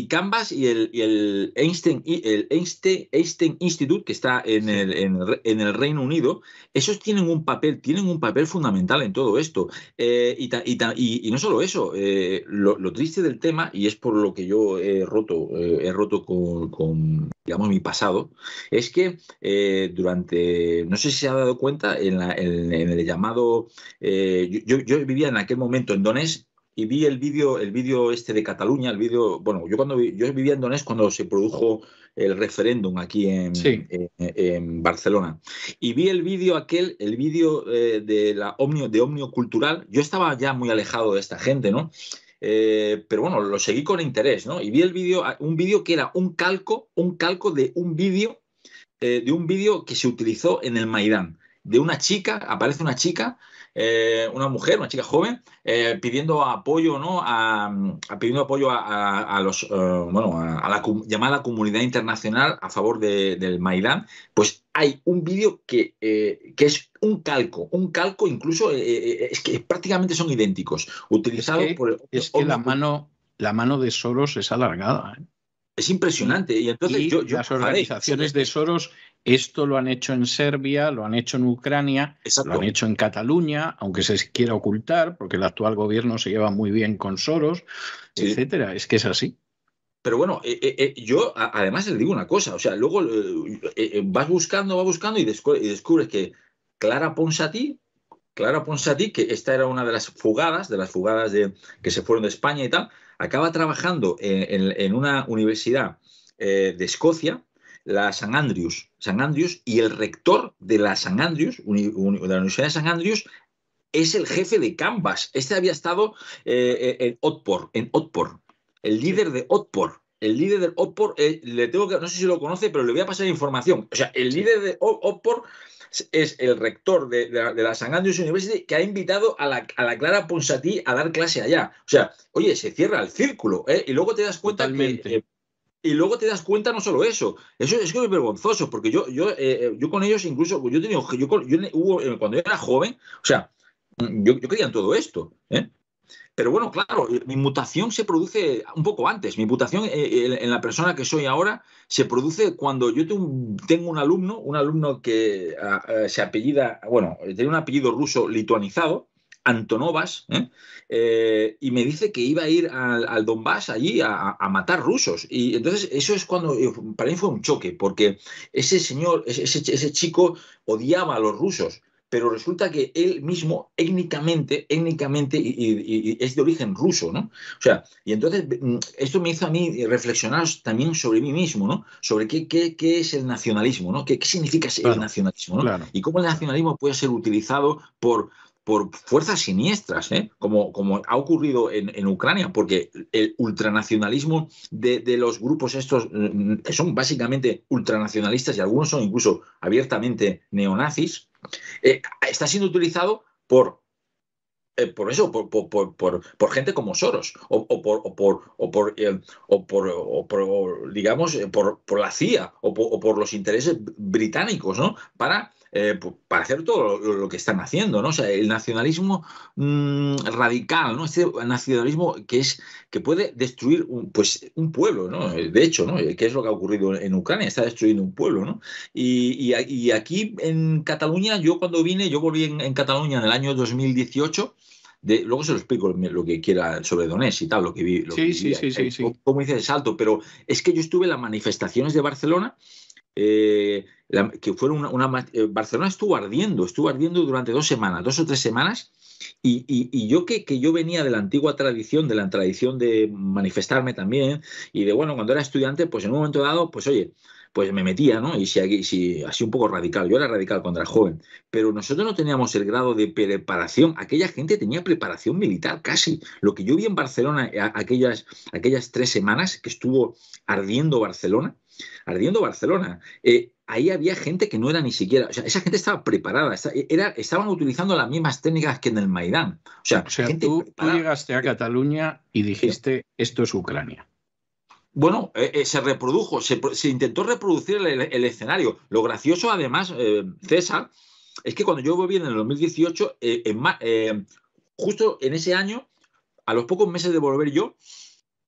Canvas y el, el Einstein, el Einstein, Institute, que está en, el, en, el, Reino Unido, esos tienen un papel, tienen un papel fundamental en todo esto. Eh, y, no solo eso, eh, lo, triste del tema, y es por lo que yo he roto, eh, he roto con, con, digamos, mi pasado, es que durante no sé si se ha dado cuenta, en, el llamado, eh, yo, vivía en aquel momento en Donés y vi el vídeo, el vídeo este de Cataluña, el vídeo, bueno, yo cuando yo vivía en Donés cuando se produjo el referéndum aquí en, Barcelona. Y vi el vídeo aquel, el vídeo eh, de la omnio, de Omnio Cultural. Yo estaba ya muy alejado de esta gente, ¿no? Eh, pero bueno, lo seguí con interés, ¿no? Y vi el vídeo, ah, un vídeo que era un calco, un calco de un vídeo eh, de un vídeo que se utilizó en el Maidán, de una chica, aparece una chica, eh, una mujer, una chica joven, eh, pidiendo apoyo, ¿no? A, pidiendo apoyo a, los, a, la llamada comunidad internacional a favor del Maidán, pues hay un vídeo que, es un calco, un calco incluso, es que prácticamente son idénticos, utilizado por... El, es que la mano, la mano de Soros es alargada. Es impresionante. Y entonces las organizaciones de Soros esto lo han hecho en Serbia, lo han hecho en Ucrania, lo han hecho en Cataluña, aunque se quiera ocultar, porque el actual gobierno se lleva muy bien con Soros, etcétera. Es que es así. Pero bueno, eh, eh, eh, yo además les digo una cosa, o sea, luego vas buscando, vas buscando y, descubres que Clara Ponsatí Clara Ponsati, que esta era una de las fugadas, de las fugadas que se fueron de España y tal, acaba trabajando en, una universidad eh, de Escocia, la San Andrews, San Andrews, y el rector de la San Andrews, de la Universidad de San Andrews, es el jefe de Canvas. Este había estado eh, eh, en Otpor, en Otpor, el líder de Otpor. El líder del Otpor, le tengo que, no sé si lo conoce, pero le voy a pasar información. O sea, el líder de Otpor es el rector de, la, San Andrews University que ha invitado a la, Clara Ponsatí a dar clase allá. O sea, oye, se cierra el círculo, ¿eh? Y luego te das cuenta Totalmente. Eh, y luego te das cuenta no solo eso, eso, es que es vergonzoso, porque yo, yo, eh, eh, yo con ellos incluso, yo, tenía, yo, yo, cuando yo era joven, o sea, yo, yo en todo esto, ¿eh? Pero bueno, claro, mi mutación se produce un poco antes. Mi mutación eh, eh, en la persona que soy ahora se produce cuando yo tengo un alumno, un alumno que se apellida, bueno, tiene un apellido ruso lituanizado, Antonovas, ¿eh? y me dice que iba a ir al, Donbass allí a, matar rusos. Y entonces eso es cuando para mí fue un choque, porque ese señor, ese chico odiaba a los rusos pero resulta que él mismo étnicamente, étnicamente es de origen ruso, ¿no? O sea, y entonces mm, esto me hizo a mí reflexionar también sobre mí mismo, ¿no? Sobre qué, qué, es el nacionalismo, ¿no? ¿Qué, significa el nacionalismo, Y cómo el nacionalismo puede ser utilizado por por fuerzas siniestras, ¿eh? como, como ha ocurrido en, Ucrania, porque el ultranacionalismo de, de, los grupos estos, mm, que son básicamente ultranacionalistas y algunos son incluso abiertamente neonazis, eh, está siendo utilizado por eh, por eso, por, gente como Soros, o, por, por, por, eh, por digamos, por, la CIA, o, o por los intereses británicos, ¿no? Para eh, para hacer todo lo, que están haciendo, ¿no? O sea, el nacionalismo mm, radical, ¿no? Este nacionalismo que es que puede destruir un, pues, un pueblo, ¿no? Eh, de hecho, ¿no? Eh, ¿Qué es lo que ha ocurrido en Ucrania? Está destruyendo un pueblo, ¿no? Y, aquí en Cataluña, yo cuando vine, yo volví en, Cataluña en el año 2018. De, luego se lo explico lo que quiera sobre Donés y tal, lo que vi. Lo sí, sí, sí, sí, el salto, pero es que yo estuve en las manifestaciones de Barcelona eh, que fueron una, eh, Barcelona estuvo ardiendo, estuvo ardiendo durante dos semanas, dos o tres semanas, y, yo que, yo venía de la antigua tradición, de la tradición de manifestarme también, y de bueno, cuando era estudiante, pues en un momento dado, pues oye, pues me metía, ¿no? Y si, así un poco radical, yo era radical contra el joven, pero nosotros no teníamos el grado de preparación, aquella gente tenía preparación militar casi. Lo que yo vi en Barcelona eh, aquellas, aquellas tres semanas que estuvo ardiendo Barcelona, Ardiendo Barcelona. Eh, ahí había gente que no era ni siquiera, o sea, esa gente estaba preparada, era, estaban utilizando las mismas técnicas que en el Maidán. O sea, tú, llegaste a Cataluña y dijiste, esto es Ucrania. Bueno, eh, eh, se reprodujo, se, intentó reproducir el, escenario. Lo gracioso, además, César, es que cuando yo volví en el 2018, justo en ese año, a los pocos meses de volver yo,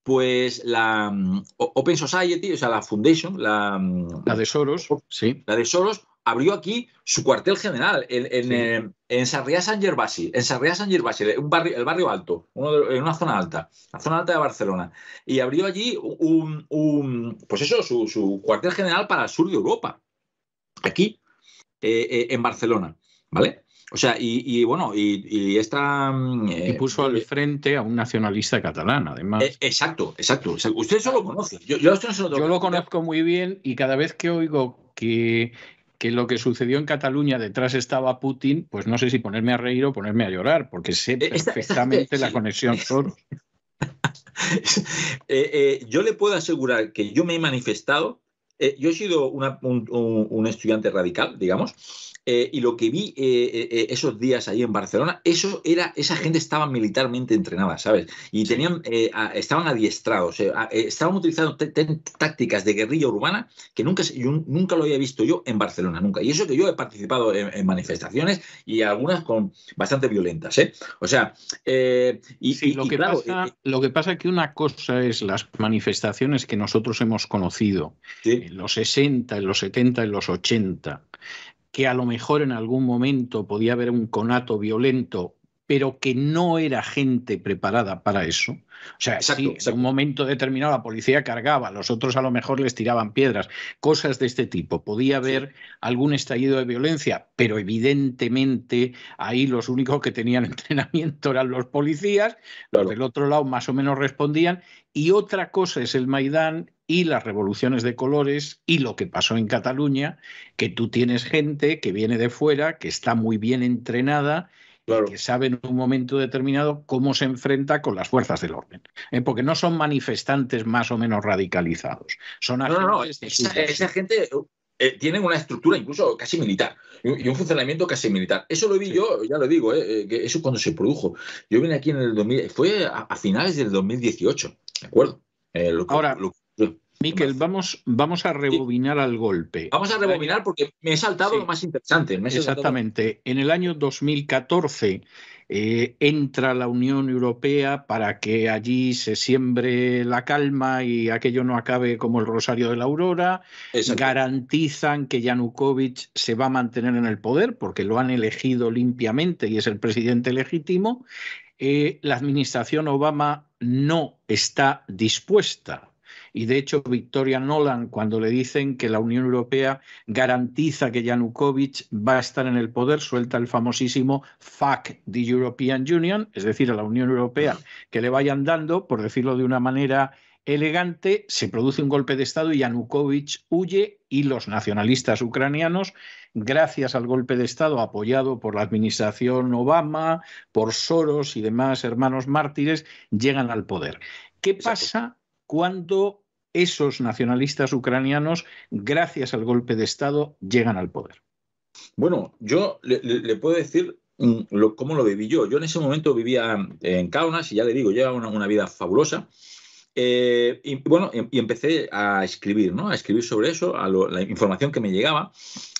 pues la mm, Open Society, o sea, la Foundation, la, mm, la de Soros, sí. La de Soros abrió aquí su cuartel general en, en, eh, en Sarriá San Gervasi, en Gervasi, barrio, el barrio alto, en una zona alta, la zona alta de Barcelona. Y abrió allí un, un pues eso, su, su, cuartel general para el sur de Europa, aquí, eh, eh, en Barcelona, ¿vale? O sea, y, bueno, y, esta. y mm, eh, puso al eh, frente a un nacionalista catalán, además. Eh, exacto, exacto, Usted solo conoce. Yo, lo conozco muy bien y cada vez que oigo que, lo que sucedió en Cataluña detrás estaba Putin, pues no sé si ponerme a reír o ponerme a llorar, porque sé perfectamente la conexión solo. yo le puedo asegurar que yo me he manifestado. yo he sido un estudiante radical, digamos, eh, y lo que vi eh, eh, esos días ahí en Barcelona, eso era, esa gente estaba militarmente entrenada, ¿sabes? Y tenían, estaban adiestrados, estaban utilizando tácticas de guerrilla urbana que nunca, nunca lo había visto yo en Barcelona, nunca. Y eso que yo he participado en, manifestaciones y algunas con bastante violentas, ¿eh? O sea, y, lo, que pasa, lo que pasa es que una cosa es las manifestaciones que nosotros hemos conocido en los 60, en los 70, en los 80 que a lo mejor en algún momento podía haber un conato violento, pero que no era gente preparada para eso. O sea, en un momento determinado la policía cargaba, los otros a lo mejor les tiraban piedras, cosas de este tipo. Podía haber algún estallido de violencia, pero evidentemente ahí los únicos que tenían entrenamiento eran los policías, los del otro lado más o menos respondían. Y otra cosa es el Maidán y las revoluciones de colores y lo que pasó en Cataluña, que tú tienes gente que viene de fuera, que está muy bien entrenada que sabe en un momento determinado cómo se enfrenta con las fuerzas del orden. ¿eh? Porque no son manifestantes más o menos radicalizados. Son no, no, Esa, gente eh, tiene una estructura incluso casi militar y un funcionamiento casi militar. Eso lo vi yo, ya lo digo, eh, que eso cuando se produjo. Yo vine aquí en el 2000, fue a, finales del 2018, ¿de acuerdo? Ahora, Miquel, vamos, vamos a rebobinar al golpe. Vamos a rebobinar porque me he saltado lo más interesante. Exactamente. En el año 2014 eh, entra la Unión Europea para que allí se siembre la calma y aquello no acabe como el Rosario de la Aurora. Garantizan que Yanukovych se va a mantener en el poder porque lo han elegido limpiamente y es el presidente legítimo. Eh, la administración Obama no está dispuesta y de hecho, Victoria Nolan, cuando le dicen que la Unión Europea garantiza que Yanukovych va a estar en el poder, suelta el famosísimo fuck the European Union, es decir, a la Unión Europea que le vayan dando, por decirlo de una manera elegante, se produce un golpe de Estado y Yanukovych huye y los nacionalistas ucranianos, gracias al golpe de Estado apoyado por la administración Obama, por Soros y demás hermanos mártires, llegan al poder. ¿Qué pasa cuando esos nacionalistas ucranianos, gracias al golpe de Estado, llegan al poder. Bueno, yo le, puedo decir mm, cómo lo viví yo. Yo en ese momento vivía en Kaunas y ya le digo, llevaba una, vida fabulosa. Eh, y bueno, em, y empecé a escribir, ¿no? A escribir sobre eso, a la información que me llegaba.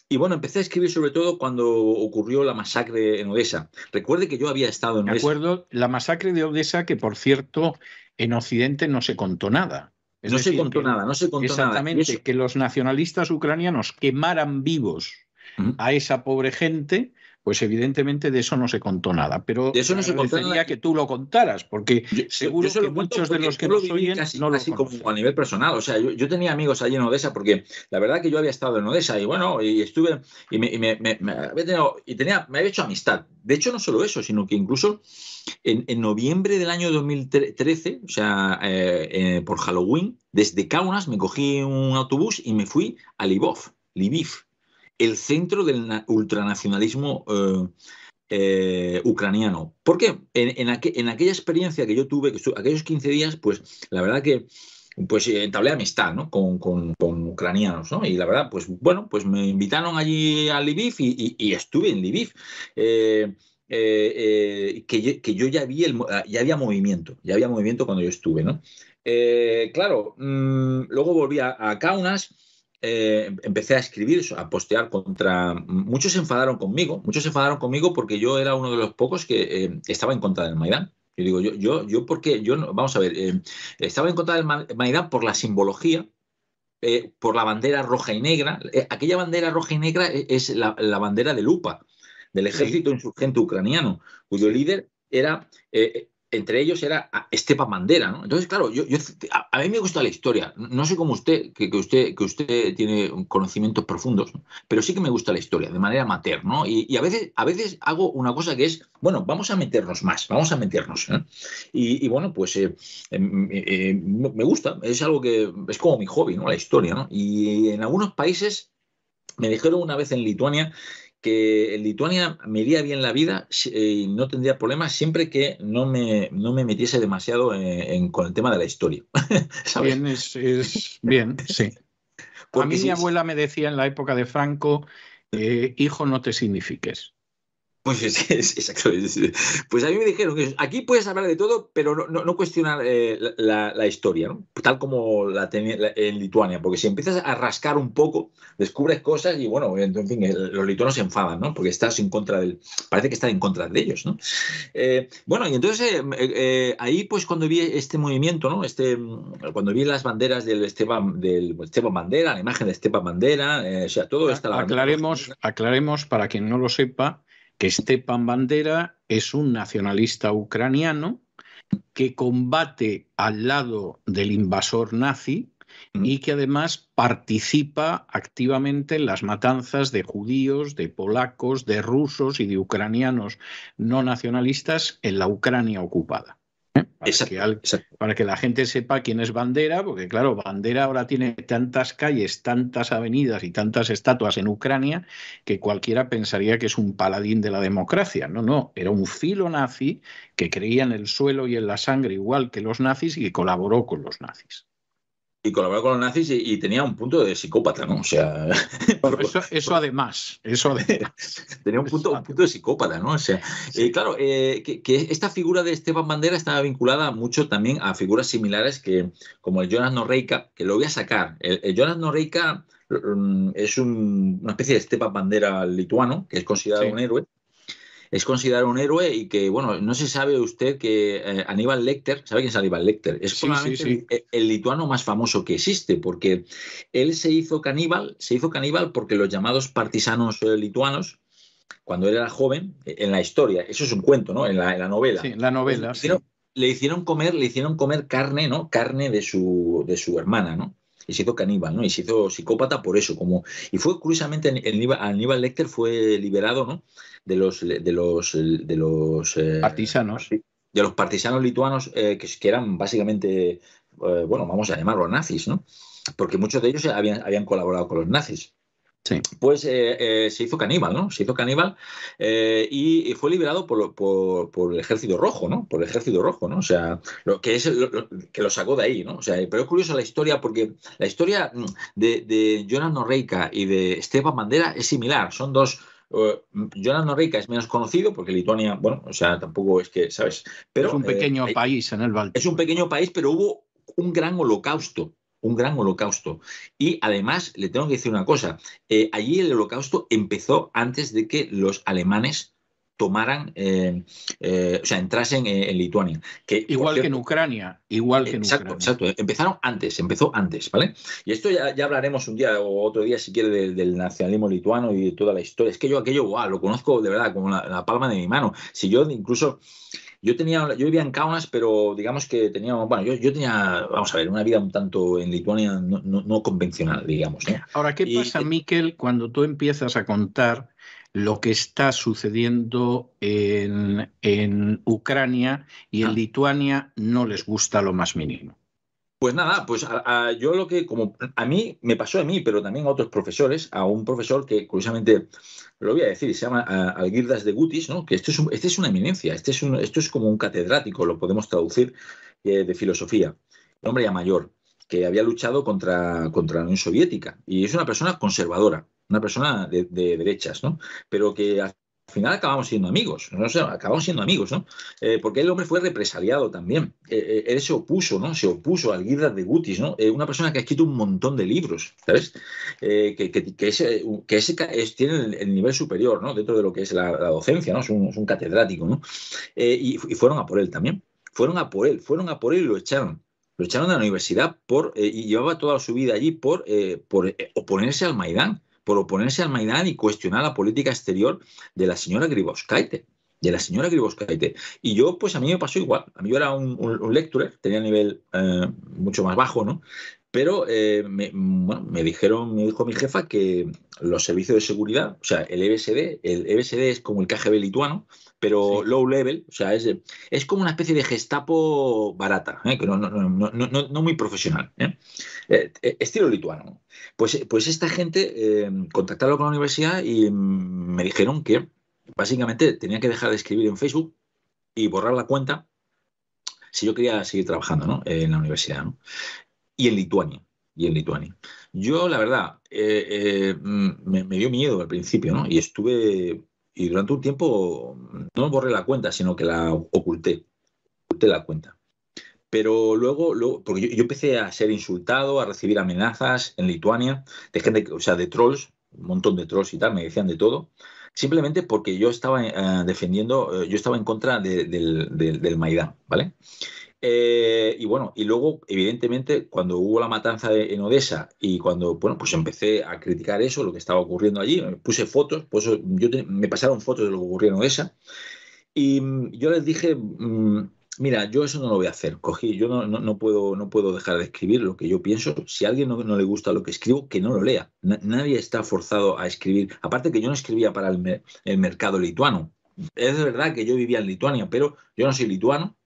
Y bueno, empecé a escribir sobre todo cuando ocurrió la masacre en Odessa. Recuerde que yo había estado en Odessa. De acuerdo, la masacre de Odessa, que por cierto, en Occidente no se contó nada no se contó nada, no se contó exactamente, nada. Exactamente, que los nacionalistas ucranianos quemaran vivos a esa pobre gente pues evidentemente de eso no se contó nada. Pero de eso no se contó nada. que tú lo contaras, porque seguro que muchos de los que no oyen no lo así a nivel personal. O sea, yo, tenía amigos allí en Odessa, porque la verdad que yo había estado en Odessa y bueno, y estuve y me, y me, había, y tenía, había hecho amistad. De hecho, no solo eso, sino que incluso en, noviembre del año 2013, o sea, eh, eh, por Halloween, desde Kaunas me cogí un autobús y me fui a Libov, Libiv, el centro del ultranacionalismo eh, eh, ucraniano. Porque en, en, aquella experiencia que yo tuve, aquellos 15 días, pues la verdad que pues eh, entablé amistad con, ucranianos, Y la verdad, pues bueno, pues me invitaron allí a Lviv y, estuve en Lviv. que, yo, ya vi ah, ya había movimiento, ya había movimiento cuando yo estuve, claro, mm, luego volví a Kaunas eh, empecé a escribir, a postear contra... Muchos se enfadaron conmigo, muchos se enfadaron conmigo porque yo era uno de los pocos que eh, estaba en contra del Maidán. Yo digo, yo, yo, yo porque, yo, vamos a ver, eh, estaba en contra del Maidán por la simbología, por la bandera roja y negra. aquella bandera roja y negra es, la, bandera de Lupa, del ejército insurgente ucraniano, cuyo líder era entre ellos era Estepa Bandera, ¿no? Entonces, claro, yo, a, mí me gusta la historia. No sé cómo usted, que, usted, que usted tiene conocimientos profundos, pero sí que me gusta la historia, de manera materna. ¿no? Y, a, veces, a veces hago una cosa que es, bueno, vamos a meternos más, vamos a meternos. ¿eh? Y, bueno, pues eh, em, eh, me gusta, es algo que es como mi hobby, ¿no? La historia, ¿no? Y en algunos países, me dijeron una vez en Lituania que en Lituania me iría bien la vida eh, y no tendría problemas siempre que no me, metiese demasiado eh, con el tema de la historia. Bien, es, bien, sí. a mí mi abuela me decía en la época de Franco, eh, hijo no te signifiques. Pues es, exacto. pues a mí me dijeron que aquí puedes hablar de todo, pero no, cuestionar eh, la, historia, ¿no? tal como la tenía en Lituania, porque si empiezas a rascar un poco, descubres cosas y bueno, en fin, los lituanos se enfadan, ¿no? Porque estás en contra del, parece que están en contra de ellos, ¿no? Eh, bueno, y entonces eh, ahí pues cuando vi este movimiento, ¿no? Este, mm, cuando vi las banderas del Esteban, del Esteban Bandera, la imagen de Esteban Bandera, o sea, todo está... Aclaremos, aclaremos para quien no lo sepa que Stepan Bandera es un nacionalista ucraniano que combate al lado del invasor nazi mm. y que además participa activamente en las matanzas de judíos, de polacos, de rusos y de ucranianos no nacionalistas en la Ucrania ocupada. Para, que que la gente sepa quién es Bandera, porque claro, Bandera ahora tiene tantas calles, tantas avenidas y tantas estatuas en Ucrania que cualquiera pensaría que es un paladín de la democracia. No, no, era un filo nazi que creía en el suelo y en la sangre igual que los nazis y que colaboró con los nazis y colaboraba con los nazis y, tenía un punto de psicópata, ¿no? O sea. eso, además, eso tenía un punto, de psicópata, ¿no? O sea, eh, claro, eh, que, esta figura de Esteban Bandera estaba vinculada mucho también a figuras similares que, como el Jonas Norreika, que lo voy a sacar. El, Jonas Norreika mm, es una especie de Esteban Bandera lituano, que es considerado un héroe es considerado un héroe y que, bueno, no se sabe usted que eh, Aníbal Lecter, ¿sabe quién es Aníbal Lecter? Es El, lituano más famoso que existe, porque él se hizo caníbal, se hizo caníbal porque los llamados partisanos eh, lituanos, cuando él era joven, eh, en la historia, eso es un cuento, ¿no? En la, novela. Sí, en la novela. Le hicieron, comer, le hicieron comer carne, ¿no? Carne de su, de su hermana, ¿no? y se hizo caníbal, ¿no? Y se hizo psicópata por eso, como y fue curiosamente Aníbal Lecter fue liberado, ¿no? de los, de los, de los eh, partisanos. De los partisanos lituanos eh, que, eran básicamente, eh, bueno, vamos a llamarlos nazis, ¿no? Porque muchos de ellos habían, habían colaborado con los nazis. Sí. Pues se hizo caníbal, ¿no? Se hizo caníbal y, fue liberado por, por, por, el ejército rojo, ¿no? Por el ejército rojo, ¿no? O sea, lo que es lo, que lo sacó de ahí, ¿no? O sea, pero es curiosa la historia porque la historia mm, de, de Jonas Norreika y de Esteban Bandera es similar. Son dos, Jonas mm, Norica es menos conocido porque Lituania, bueno, o sea, tampoco es que, ¿sabes? Pero, es un pequeño eh, país en el Báltico. Es un pequeño país, pero hubo un gran holocausto un gran holocausto. Y además, le tengo que decir una cosa, eh, allí el holocausto empezó antes de que los alemanes tomaran, eh, eh, o sea, entrasen eh, en, Lituania. Que, igual que en Ucrania, igual que en exacto, Exacto, empezaron antes, empezó antes, ¿vale? Y esto ya, ya hablaremos un día o otro día, si quiere, del, nacionalismo lituano y de toda la historia. Es que yo aquello, wow, lo conozco de verdad como la, palma de mi mano. Si yo incluso yo tenía yo vivía en Kaunas pero digamos que tenía bueno yo, yo tenía vamos a ver una vida un tanto en Lituania no, no, convencional digamos ahora qué pasa Miquel cuando tú empiezas a contar lo que está sucediendo en, Ucrania y en ah. Lituania no les gusta lo más mínimo. Pues nada, pues a, yo lo que como a mí me pasó a mí, pero también a otros profesores, a un profesor que curiosamente lo voy a decir, se llama Algirdas de Gutis, ¿no? Que esto es este es una eminencia, este es esto es como un catedrático, lo podemos traducir eh, de filosofía, un hombre ya mayor que había luchado contra contra la Unión Soviética y es una persona conservadora una persona de, derechas, ¿no? Pero que al final acabamos siendo amigos, ¿no? acabamos siendo amigos, ¿no? Eh, porque el hombre fue represaliado también. Eh, eh, él se opuso, ¿no? Se opuso al guirda de Gutis, ¿no? una persona que ha escrito un montón de libros, ¿sabes? que, tiene el, nivel superior, ¿no? Dentro de lo que es la, docencia, ¿no? Es un, catedrático, ¿no? Y, fueron a por él también. Fueron a por él, fueron a por él y lo echaron lo echaron de la universidad por y llevaba toda su vida allí por, oponerse al Maidán por oponerse al Maidán y cuestionar la política exterior de la señora Gribauskaite. De la señora Gribauskaite. Y yo, pues a mí me pasó igual. A mí yo era un, lecturer, tenía un nivel eh, mucho más bajo, ¿no? Pero eh, me, bueno, me, dijeron, me dijo mi jefa que los servicios de seguridad, o sea, el EBSD, el EBSD es como el KGB lituano, pero low level, o sea, es, como una especie de gestapo barata, ¿eh? no, muy profesional, ¿eh? estilo lituano. Pues, pues esta gente contactaron con la universidad y me dijeron que básicamente tenía que dejar de escribir en Facebook y borrar la cuenta si yo quería seguir trabajando ¿no? en la universidad. ¿no? y en Lituania. Y en Lituania. Yo, la verdad, eh, eh, mm, me, dio miedo al principio, ¿no? Y estuve, y durante un tiempo no borré la cuenta, sino que la oculté. Oculté la cuenta. Pero luego, porque yo, empecé a ser insultado, a recibir amenazas en Lituania, de gente, o sea, de trolls, un montón de trolls y tal, me decían de todo simplemente porque yo estaba eh, defendiendo, yo estaba en contra del, del Maidán, ¿vale? Eh, y bueno, y luego, evidentemente, cuando hubo la matanza en Odessa y cuando, bueno, pues empecé a criticar eso, lo que estaba ocurriendo allí, puse fotos, pues yo me pasaron fotos de lo que ocurrió en Odessa. Y mm, yo les dije, mm, Mira, yo eso no lo voy a hacer. Cogí, yo no, no, puedo, no puedo dejar de escribir lo que yo pienso. Si a alguien no, no le gusta lo que escribo, que no lo lea. nadie está forzado a escribir. Aparte que yo no escribía para el mercado lituano. Es verdad que yo vivía en Lituania, pero yo no soy lituano,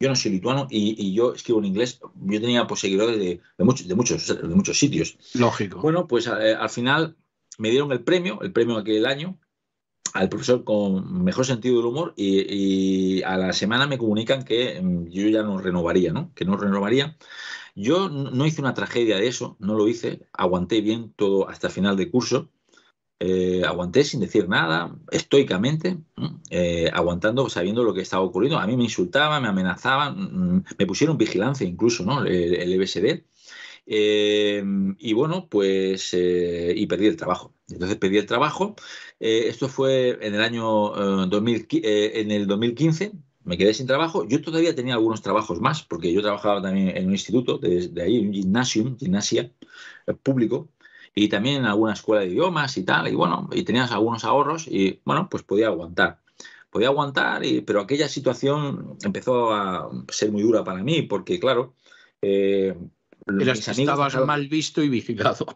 yo no soy lituano y, yo escribo en inglés. Yo tenía pues, de, muchos, de, muchos, de muchos sitios. Lógico. Bueno, pues eh, al final me dieron el premio, el premio aquel año, al profesor con mejor sentido del humor y, y a la semana me comunican que mm, yo ya no renovaría, ¿no? Que no renovaría. Yo no hice una tragedia de eso, no lo hice, aguanté bien todo hasta final de curso eh, aguanté sin decir nada, estoicamente, eh, aguantando, sabiendo lo que estaba ocurriendo. A mí me insultaban, me amenazaban, mm, me pusieron vigilancia incluso, ¿no? El, EBSD e eh, y bueno, pues, y perdí el trabajo. Entonces perdí el trabajo. esto fue en el año 2015, me quedé sin trabajo. Yo todavía tenía algunos trabajos más, porque yo trabajaba también en un instituto, de, de ahí, un gimnasio, gimnasia público, y también en alguna escuela de idiomas y tal, y bueno, y tenías algunos ahorros y bueno, pues podía aguantar. Podía aguantar, pero aquella situación empezó a ser muy dura para mí, porque claro... Eh, estabas mal visto y vigilado.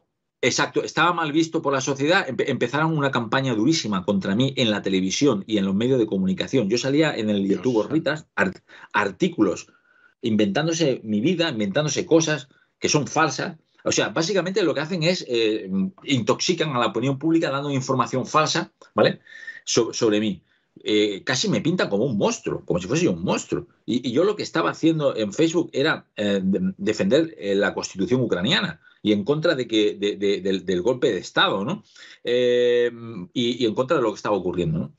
Exacto, estaba mal visto por la sociedad. empezaron una campaña durísima contra mí en la televisión y en los medios de comunicación. Yo salía en el YouTube Ritas, artículos inventándose mi vida, inventándose cosas que son falsas o sea, básicamente lo que hacen es eh, intoxican a la opinión pública dando información falsa, ¿vale? sobre mí. Eh, casi me pintan como un monstruo, como si fuese un monstruo. Y, yo lo que estaba haciendo en Facebook era eh, defender la constitución ucraniana y en contra de que, del, golpe de Estado, ¿no? Em, y, en contra de lo que estaba ocurriendo, ¿no?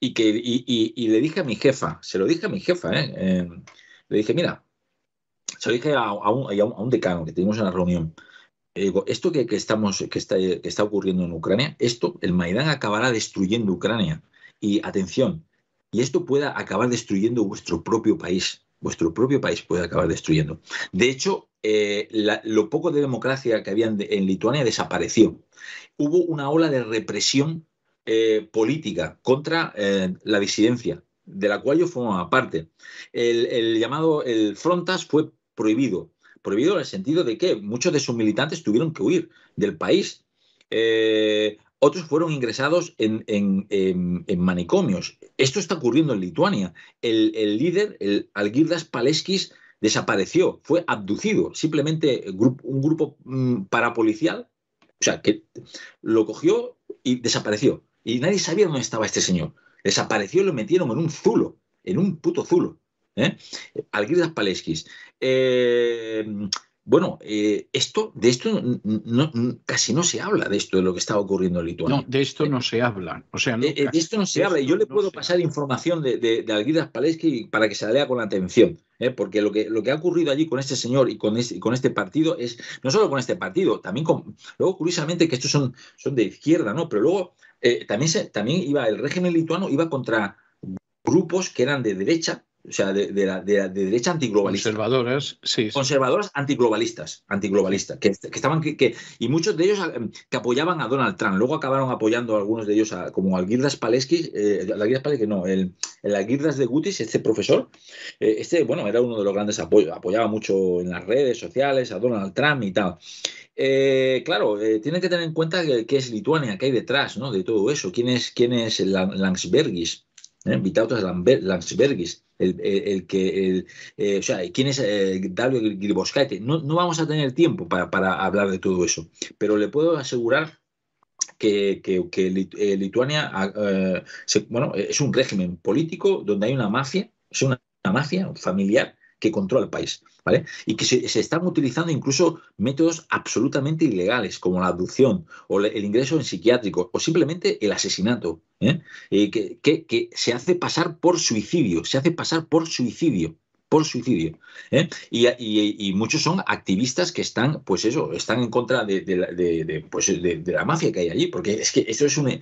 Y, que, y, le dije a mi jefa, se lo dije a mi jefa, em, le dije, mira, se lo dije a, un, decano que teníamos en la reunión, eh, esto que, estamos, que está, ocurriendo en Ucrania, esto, el Maidán acabará destruyendo Ucrania. Y atención, y esto pueda acabar destruyendo vuestro propio país. Vuestro propio país puede acabar destruyendo. De hecho, eh, lo poco de democracia que había en, Lituania desapareció. Hubo una ola de represión eh, política contra la disidencia, de la cual yo formaba parte. El, el llamado, el Frontas fue prohibido. Prohibido en el sentido de que muchos de sus militantes tuvieron que huir del país. Eh, otros fueron ingresados en, manicomios. Esto está ocurriendo en Lituania. El, líder, el Algirdas Paleskis, desapareció, fue abducido. Simplemente un grupo mm, parapolicial, o sea, que lo cogió y desapareció. Y nadie sabía dónde estaba este señor. Desapareció y lo metieron en un zulo, en un puto zulo. ¿eh? Algirdas eh, bueno, eh, esto, de esto casi no se habla, de esto, de lo que está ocurriendo en Lituania. No, de esto no se habla. O sea, eh, de, esto no se habla. Yo le puedo pasar información de, de, Paleski para que se la lea con atención. Porque lo que, lo que ha ocurrido allí con este señor y con este, con este partido es, no solo con este partido, también con. Luego, curiosamente, que estos son, son de izquierda, ¿no? Pero luego también, también iba, el régimen lituano iba contra grupos que eran de derecha o sea, de, de, la, de, derecha antiglobalista. Conservadoras, sí. Conservadoras antiglobalistas, antiglobalistas, que, estaban, que, y muchos de ellos em, que apoyaban a Donald Trump, luego acabaron apoyando a algunos de ellos, a, como Algirdas Paleski, eh, Algirdas Paleski no, el, el de Gutis, este profesor, eh, este, bueno, era uno de los grandes apoyos, apoyaba mucho en las redes sociales a Donald Trump y tal. Eh, claro, eh, tienen que tener en cuenta que, es Lituania, que hay detrás ¿no? de todo eso. ¿Quién es, quién es Langsbergis, ¿Eh? Vitautas el, que, el, eh, o sea, quién es eh, Dario No, no, vamos a tener tiempo para, para hablar de todo eso, pero le puedo asegurar que, que, eh, Lituania ah, bueno, es un régimen político donde hay una mafia, es una mafia familiar que controla el país, ¿vale? Y que se, están utilizando incluso métodos absolutamente ilegales, como la abducción, o el ingreso en psiquiátrico, o simplemente el asesinato, ¿eh? Eh, que, se hace pasar por suicidio, se hace pasar por suicidio por suicidio. ¿eh? Y, muchos son activistas que están, pues eso, están en contra pues, de, de, la mafia que hay allí, porque es que eso es un,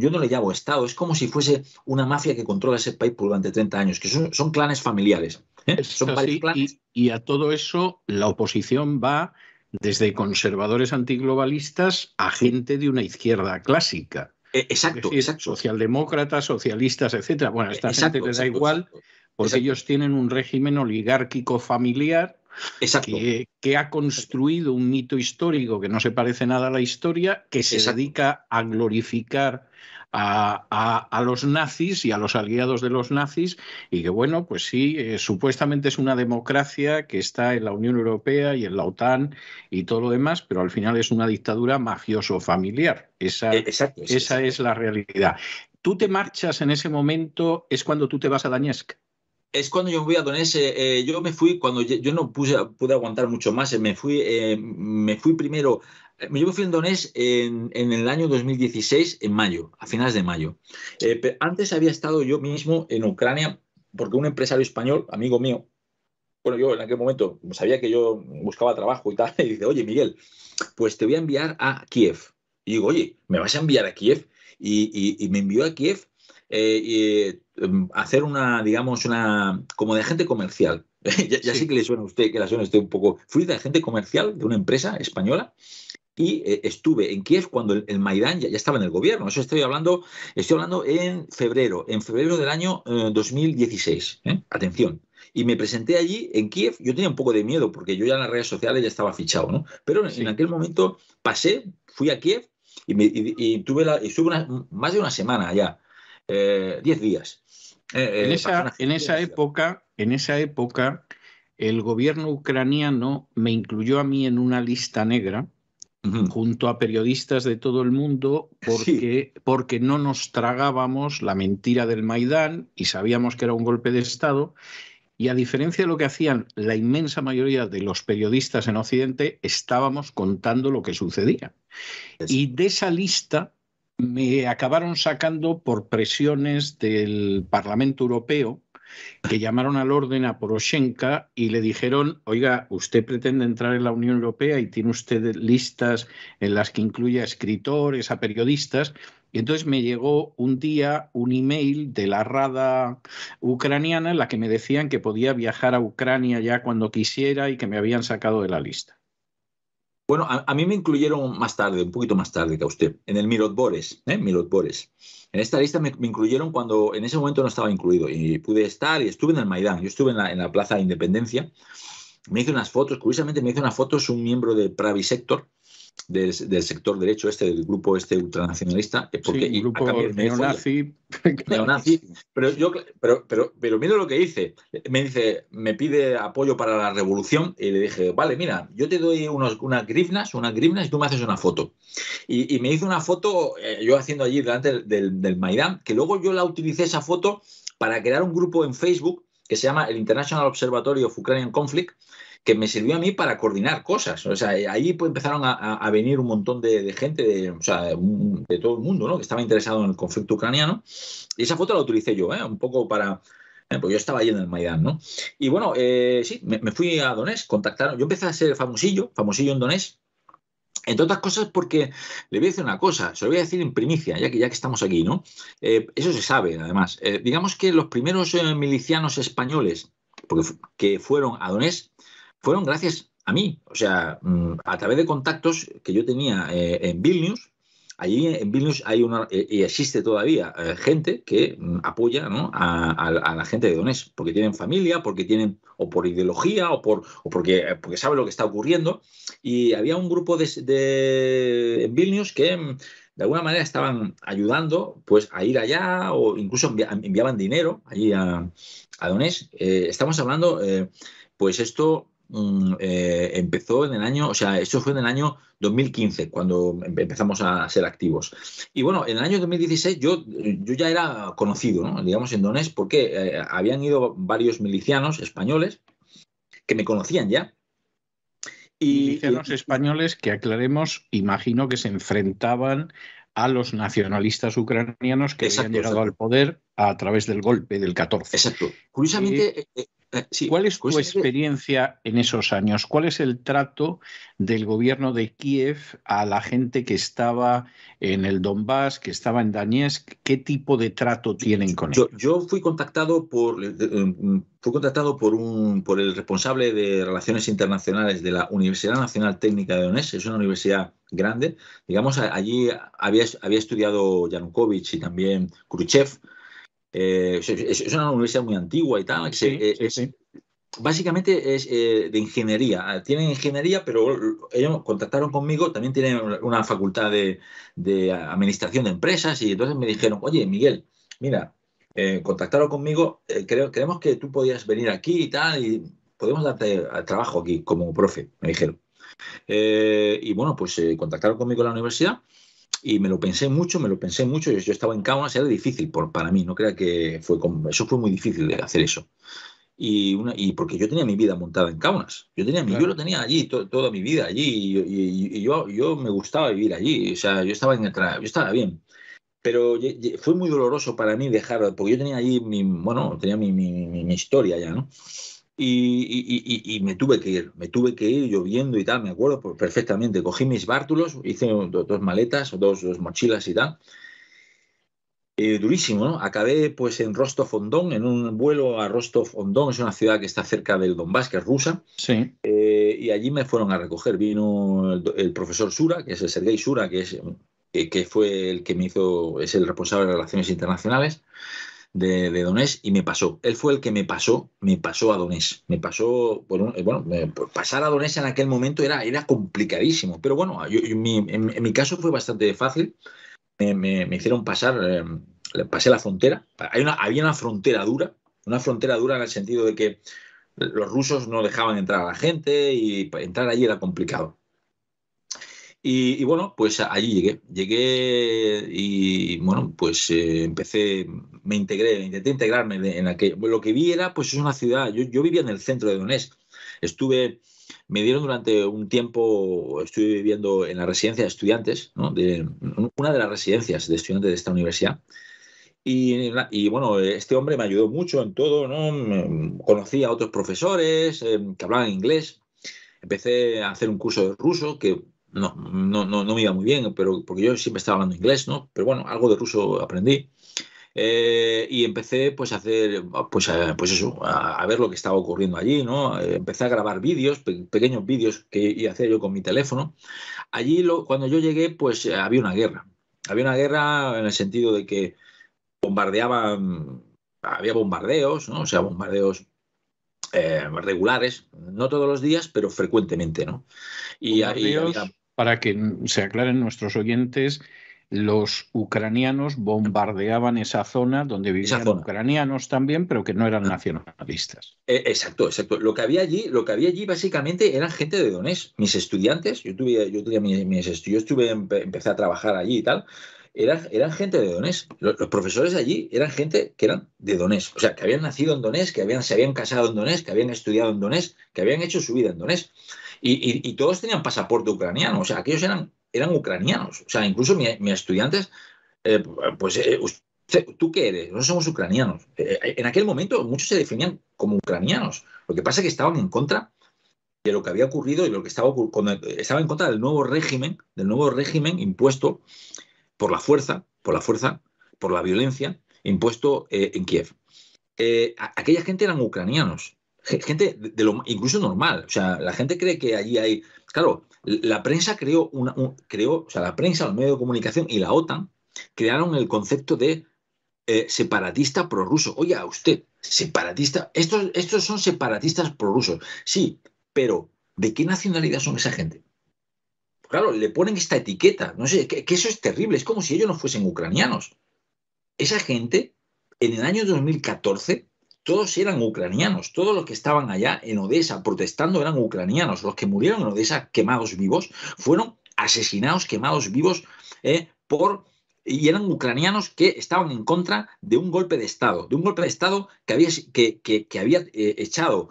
yo no le llamo Estado, es como si fuese una mafia que controla ese país durante 30 años, que son clanes familiares. Y, a todo eso la oposición va desde conservadores antiglobalistas a gente de una izquierda clásica. E, exacto, Socialdemócratas, socialistas, etcétera. Bueno, a esta gente les da igual porque ellos tienen un régimen oligárquico familiar que, ha construido un mito histórico que no se parece nada a la historia, que se dedica a glorificar a, los nazis y a los aliados de los nazis y que bueno, pues sí, eh, supuestamente es una democracia que está en la Unión Europea y en la OTAN y todo lo demás, pero al final es una dictadura mafioso-familiar. Esa, e-, esa es la realidad. Tú te marchas en ese momento, es cuando tú te vas a Dañesc es cuando yo me voy a Donetsk. Eh, eh, yo me fui cuando yo no pude aguantar mucho más. me fui, me fui primero eh, me llevo a en, en, el año 2016, en mayo, a finales de mayo. Eh, antes había estado yo mismo en Ucrania porque un empresario español, amigo mío, bueno, yo en aquel momento sabía que yo buscaba trabajo y tal, y dice, oye, Miguel, pues te voy a enviar a Kiev. Y digo, oye, ¿me vas a enviar a Kiev? Y, me envió a Kiev a eh, hacer una, digamos, una, como de agente comercial. ya, sé que le suena a usted, que la suena a usted un poco. Fui de agente comercial de una empresa española y eh, estuve en Kiev cuando el, Maidán ya, estaba en el gobierno. Eso estoy hablando, estoy hablando en febrero, en febrero del año 2016. Eh, ¿eh? Atención. Y me presenté allí en Kiev. Yo tenía un poco de miedo porque yo ya en las redes sociales ya estaba fichado, Pero en, aquel momento pasé, fui a Kiev y, me, tuve la, y estuve más de una semana allá, Diez días. esa, en esa época, en esa época, el gobierno ucraniano me incluyó a mí en una lista negra junto a periodistas de todo el mundo porque, porque no nos tragábamos la mentira del Maidán y sabíamos que era un golpe de Estado. Y a diferencia de lo que hacían la inmensa mayoría de los periodistas en Occidente, estábamos contando lo que sucedía. Y de esa lista me acabaron sacando por presiones del Parlamento Europeo, que llamaron al orden a Poroshenko y le dijeron, oiga, usted pretende entrar en la Unión Europea y tiene usted listas en las que incluye a escritores, a periodistas. Y entonces me llegó un día un email de la Rada ucraniana en la que me decían que podía viajar a Ucrania ya cuando quisiera y que me habían sacado de la lista. Bueno, a, mí me incluyeron más tarde, un poquito más tarde que a usted, en el Mirot ¿eh? Bores. En esta lista me, incluyeron cuando en ese momento no estaba incluido y pude estar y estuve en el Maidán. Yo estuve en la, Plaza de Independencia. Me hice unas fotos, curiosamente me hizo unas fotos un miembro de Pravi Sector, del, sector derecho este, del grupo este ultranacionalista, eh, porque grupo neonazi. neonazi. Pero yo, pero, pero, pero mira lo que dice. Me dice, me pide apoyo para la revolución y le dije, vale, mira, yo te doy unos, unas grifnas, unas grivnas y tú me haces una foto. Y, me hizo una foto eh, yo haciendo allí delante del, del Maidán, que luego yo la utilicé esa foto para crear un grupo en Facebook que se llama el International Observatory of Ukrainian Conflict, que me sirvió a mí para coordinar cosas. O sea, ahí pues empezaron a, venir un montón de, gente, de, o sea, de, todo el mundo, ¿no? Que estaba interesado en el conflicto ucraniano. Y esa foto la utilicé yo, ¿eh? Un poco para... Eh, pues yo estaba ahí en el Maidán, ¿no? Y bueno, eh, sí, me, fui a Donés, contactaron. Yo empecé a ser famosillo, famosillo en Donés, Entre otras cosas porque le voy a decir una cosa, se lo voy a decir en primicia, ya que, ya que estamos aquí, ¿no? Eh, eso se sabe, además. digamos que los primeros milicianos españoles que fueron a Donés fueron gracias a mí, o sea, mm, a través de contactos que yo tenía eh, en Vilnius, Allí en Vilnius hay una, eh, y existe todavía eh, gente que mm, apoya a, la gente de Donés porque tienen familia, porque tienen, o por ideología, o, por, o porque, porque sabe lo que está ocurriendo. Y había un grupo de, de en Vilnius que mm, de alguna manera estaban ayudando pues, a ir allá, o incluso enviaban dinero allí a, Donés. estamos hablando, pues esto Mm, eh, empezó en el año, o sea, eso fue en el año 2015, cuando empezamos a ser activos. Y bueno, en el año 2016 yo, yo ya era conocido, digamos, en Donés, porque eh, habían ido varios milicianos españoles que me conocían ya. Y, milicianos españoles que aclaremos, imagino que se enfrentaban a los nacionalistas ucranianos que se habían llegado al poder a través del golpe del 14. Exacto. Curiosamente, eh, ¿Cuál es pues tu experiencia en esos años? ¿Cuál es el trato del gobierno de Kiev a la gente que estaba en el Donbass, que estaba en Donetsk? ¿Qué tipo de trato tienen con ellos? Yo, fui contactado por eh, eh, contactado por un por el responsable de relaciones internacionales de la Universidad Nacional Técnica de Donetsk. Es una universidad grande. Digamos allí había había estudiado Yanukovych y también Khrushchev eh, es, una universidad muy antigua y tal. Eh, básicamente es eh, de ingeniería. Ah, tienen ingeniería, pero ellos contactaron conmigo, también tienen una facultad de, administración de empresas y entonces me dijeron, oye, Miguel, mira, contactaron conmigo, creemos que tú podías venir aquí y tal, y podemos darte trabajo aquí como profe, me dijeron. y bueno, pues contactaron conmigo en la universidad y me lo pensé mucho, me lo pensé mucho. Yo, yo estaba en cámaras era difícil por, para mí, no crea que fue como, eso fue muy difícil de hacer eso. Y, una, y porque yo tenía mi vida montada en Kaunas, yo tenía yo lo tenía allí toda mi vida allí y, yo, yo me gustaba vivir allí, o sea, yo estaba en yo estaba bien. Pero fue muy doloroso para mí dejar, porque yo tenía allí mi, bueno, tenía mi, mi historia ya, ¿no? Y, me tuve que ir, me tuve que ir lloviendo y tal, me acuerdo perfectamente. Cogí mis bártulos, hice dos, maletas, dos, dos, mochilas y tal. Eh, durísimo, ¿no? Acabé pues en Rostov don en un vuelo a Rostov don es una ciudad que está cerca del Donbass, que es rusa. Sí. Eh, y allí me fueron a recoger. Vino el, profesor Sura, que es el Sergei Sura, que, es, que fue el que me hizo, es el responsable de relaciones internacionales de, de, Donés y me pasó. Él fue el que me pasó, me pasó a Donés. Me pasó, por un, bueno, eh, eh, pues pasar a Donés en aquel momento era, era complicadísimo, pero bueno, en, mi caso fue bastante fácil. Me, hicieron pasar, eh, pasé la frontera. había una frontera dura, una frontera dura en el sentido de que los rusos no dejaban entrar a la gente y entrar allí era complicado. Y, bueno, pues allí llegué. Llegué y bueno, pues empecé me integré, intenté integrarme en aquello. Lo que vi era, pues es una ciudad, yo, yo vivía en el centro de Donetsk, estuve, me dieron durante un tiempo, estuve viviendo en la residencia de estudiantes, de, una de las residencias de estudiantes de esta universidad. Y, y, bueno, este hombre me ayudó mucho en todo, ¿no? Conocí a otros profesores eh, que hablaban inglés. Empecé a hacer un curso de ruso que no, no, no, me iba muy bien, pero porque yo siempre estaba hablando inglés, ¿no? Pero bueno, algo de ruso aprendí. Eh, y empecé pues a hacer, pues, eh, pues eso, a, ver lo que estaba ocurriendo allí, ¿no? Eh, empecé a grabar vídeos, pequeños vídeos que hacía yo con mi teléfono. Allí cuando yo llegué pues había una guerra. Había una guerra en el sentido de que bombardeaban, había bombardeos, ¿no? O sea, bombardeos regulares, no todos los días, pero frecuentemente, ¿no? Y, Para que se aclaren nuestros oyentes, los ucranianos bombardeaban esa zona donde vivían ucranianos también, pero que no eran ah. nacionalistas. E, exacto, exacto. Lo que había allí, lo que había allí básicamente eran gente de Donés. Mis estudiantes, yo tuve, yo tuve mis, mis yo estuve, empecé a trabajar allí y tal. Eran, eran gente de Donés. Los, profesores allí eran gente que eran de Donés. O sea, que habían nacido en Donés, que habían, se habían casado en Donés, que habían estudiado en Donés, que habían hecho su vida en Donés. Y, y todos tenían pasaporte ucraniano. O sea, aquellos eran eran ucranianos. O sea, incluso mis estudiantes, eh, pues, eh, ¿tú qué eres? No somos ucranianos. Eh, en aquel momento muchos se definían como ucranianos. Lo que pasa es que estaban en contra de lo que había ocurrido y lo que estaba ocurriendo. estaba en contra del nuevo régimen, del nuevo régimen impuesto por la fuerza, por la fuerza, por la violencia impuesto en Kiev. aquella gente eran ucranianos gente de lo incluso normal. O sea, la gente cree que allí hay. Claro, la prensa creó una. creó, o sea, la prensa, los medios de comunicación y la OTAN crearon el concepto de eh, separatista prorruso. Oiga, usted, separatista. Estos, estos son separatistas prorrusos. Sí, pero ¿de qué nacionalidad son esa gente? Claro, le ponen esta etiqueta. No sé, que eso es terrible. Es como si ellos no fuesen ucranianos. Esa gente, en el año 2014, todos eran ucranianos, todos los que estaban allá en Odessa protestando eran ucranianos, los que murieron en Odessa quemados vivos fueron asesinados, quemados vivos eh, por y eran ucranianos que estaban en contra de un golpe de Estado, de un golpe de Estado que había, que, había eh, echado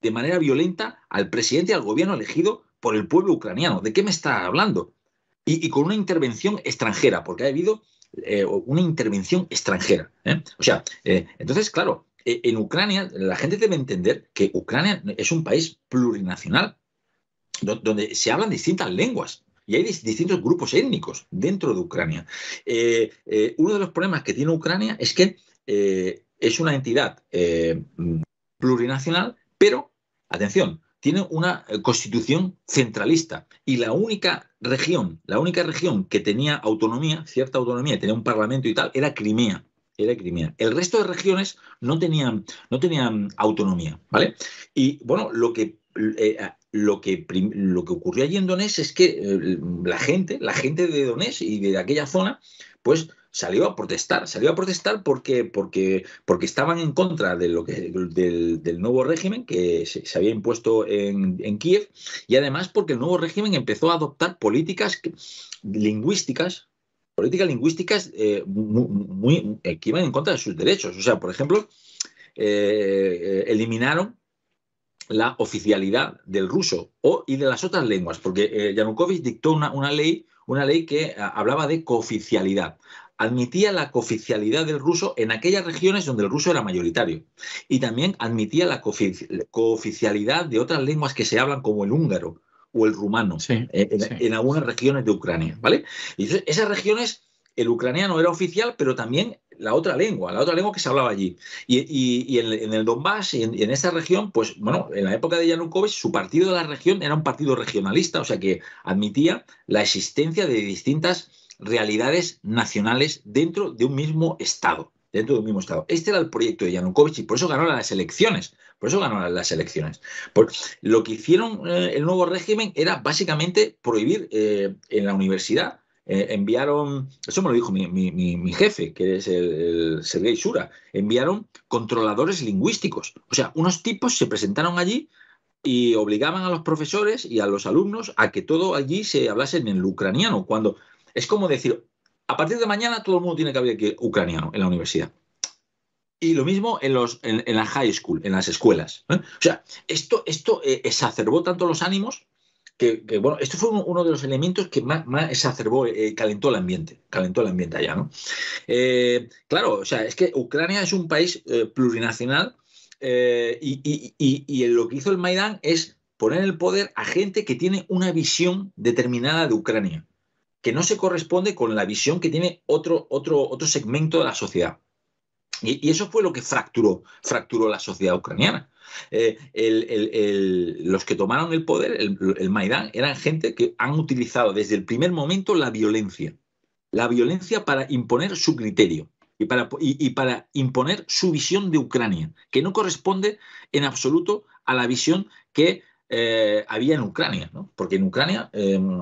de manera violenta al presidente y al gobierno elegido por el pueblo ucraniano. ¿De qué me está hablando? Y, con una intervención extranjera, porque ha habido eh, una intervención extranjera. O sea, entonces, claro, eh, en Ucrania, la gente debe entender que Ucrania es un país plurinacional, donde se hablan distintas lenguas. Y hay distintos grupos étnicos dentro de Ucrania. Eh, eh, uno de los problemas que tiene Ucrania es que es una entidad plurinacional, pero, atención, tiene una constitución centralista y la única región, la única región que tenía autonomía, cierta autonomía, tenía un parlamento y tal, era Crimea. El resto de regiones no tenían, no tenían autonomía, ¿vale? Y bueno, lo que eh, lo que, lo que ocurrió allí en Donés es que eh, la gente, la gente de Donés y de aquella zona, pues salió a protestar, salió a protestar porque, porque, porque estaban en contra de lo del, nuevo régimen que se, había impuesto en, Kiev y además porque el nuevo régimen empezó a adoptar políticas lingüísticas políticas lingüísticas eh, muy, que iban en contra de sus derechos. O sea, por ejemplo, eh, eh, eliminaron la oficialidad del ruso y de las otras lenguas, porque Yanukovych dictó una, ley, una ley que hablaba de cooficialidad admitía la cooficialidad del ruso en aquellas regiones donde el ruso era mayoritario y también admitía la cooficialidad de otras lenguas que se hablan como el húngaro o el rumano eh, en, algunas regiones de Ucrania, ¿vale? Y esas regiones, el ucraniano era oficial, pero también la otra lengua, la otra lengua que se hablaba allí. Y, en, el Donbass y en, esa región, pues bueno, en la época de Yanukovych, su partido de la región era un partido regionalista, o sea que admitía la existencia de distintas realidades nacionales dentro de un mismo Estado. Dentro de mismo Estado. Este era el proyecto de Yanukovych y por eso ganó las elecciones por eso ganó las elecciones. Por, lo que hicieron eh, el nuevo régimen era básicamente prohibir eh, en la universidad. Eh, enviaron, eso me lo dijo mi, jefe, que es el, Sergei Sura, enviaron controladores lingüísticos. O sea, unos tipos se presentaron allí y obligaban a los profesores y a los alumnos a que todo allí se hablase en el ucraniano, cuando es como decir, a partir de mañana todo el mundo tiene que hablar ucraniano en la universidad. Y lo mismo en, los, en, la high school, en las escuelas. ¿eh? O sea, esto, esto eh, exacerbó tanto los ánimos que, bueno, esto fue uno de los elementos que más, más exacerbó, eh, calentó el ambiente, calentó el ambiente allá, ¿no? claro, o sea, es que Ucrania es un país plurinacional y, y, lo que hizo el Maidán es poner el poder a gente que tiene una visión determinada de Ucrania, que no se corresponde con la visión que tiene otro, otro, otro segmento de la sociedad. Y, eso fue lo que fracturó, fracturó la sociedad ucraniana. Eh, los que tomaron el poder, el, Maidán, eran gente que han utilizado desde el primer momento la violencia. La violencia para imponer su criterio y para, y, para imponer su visión de Ucrania, que no corresponde en absoluto a la visión que eh, había en Ucrania, ¿no? porque en Ucrania em,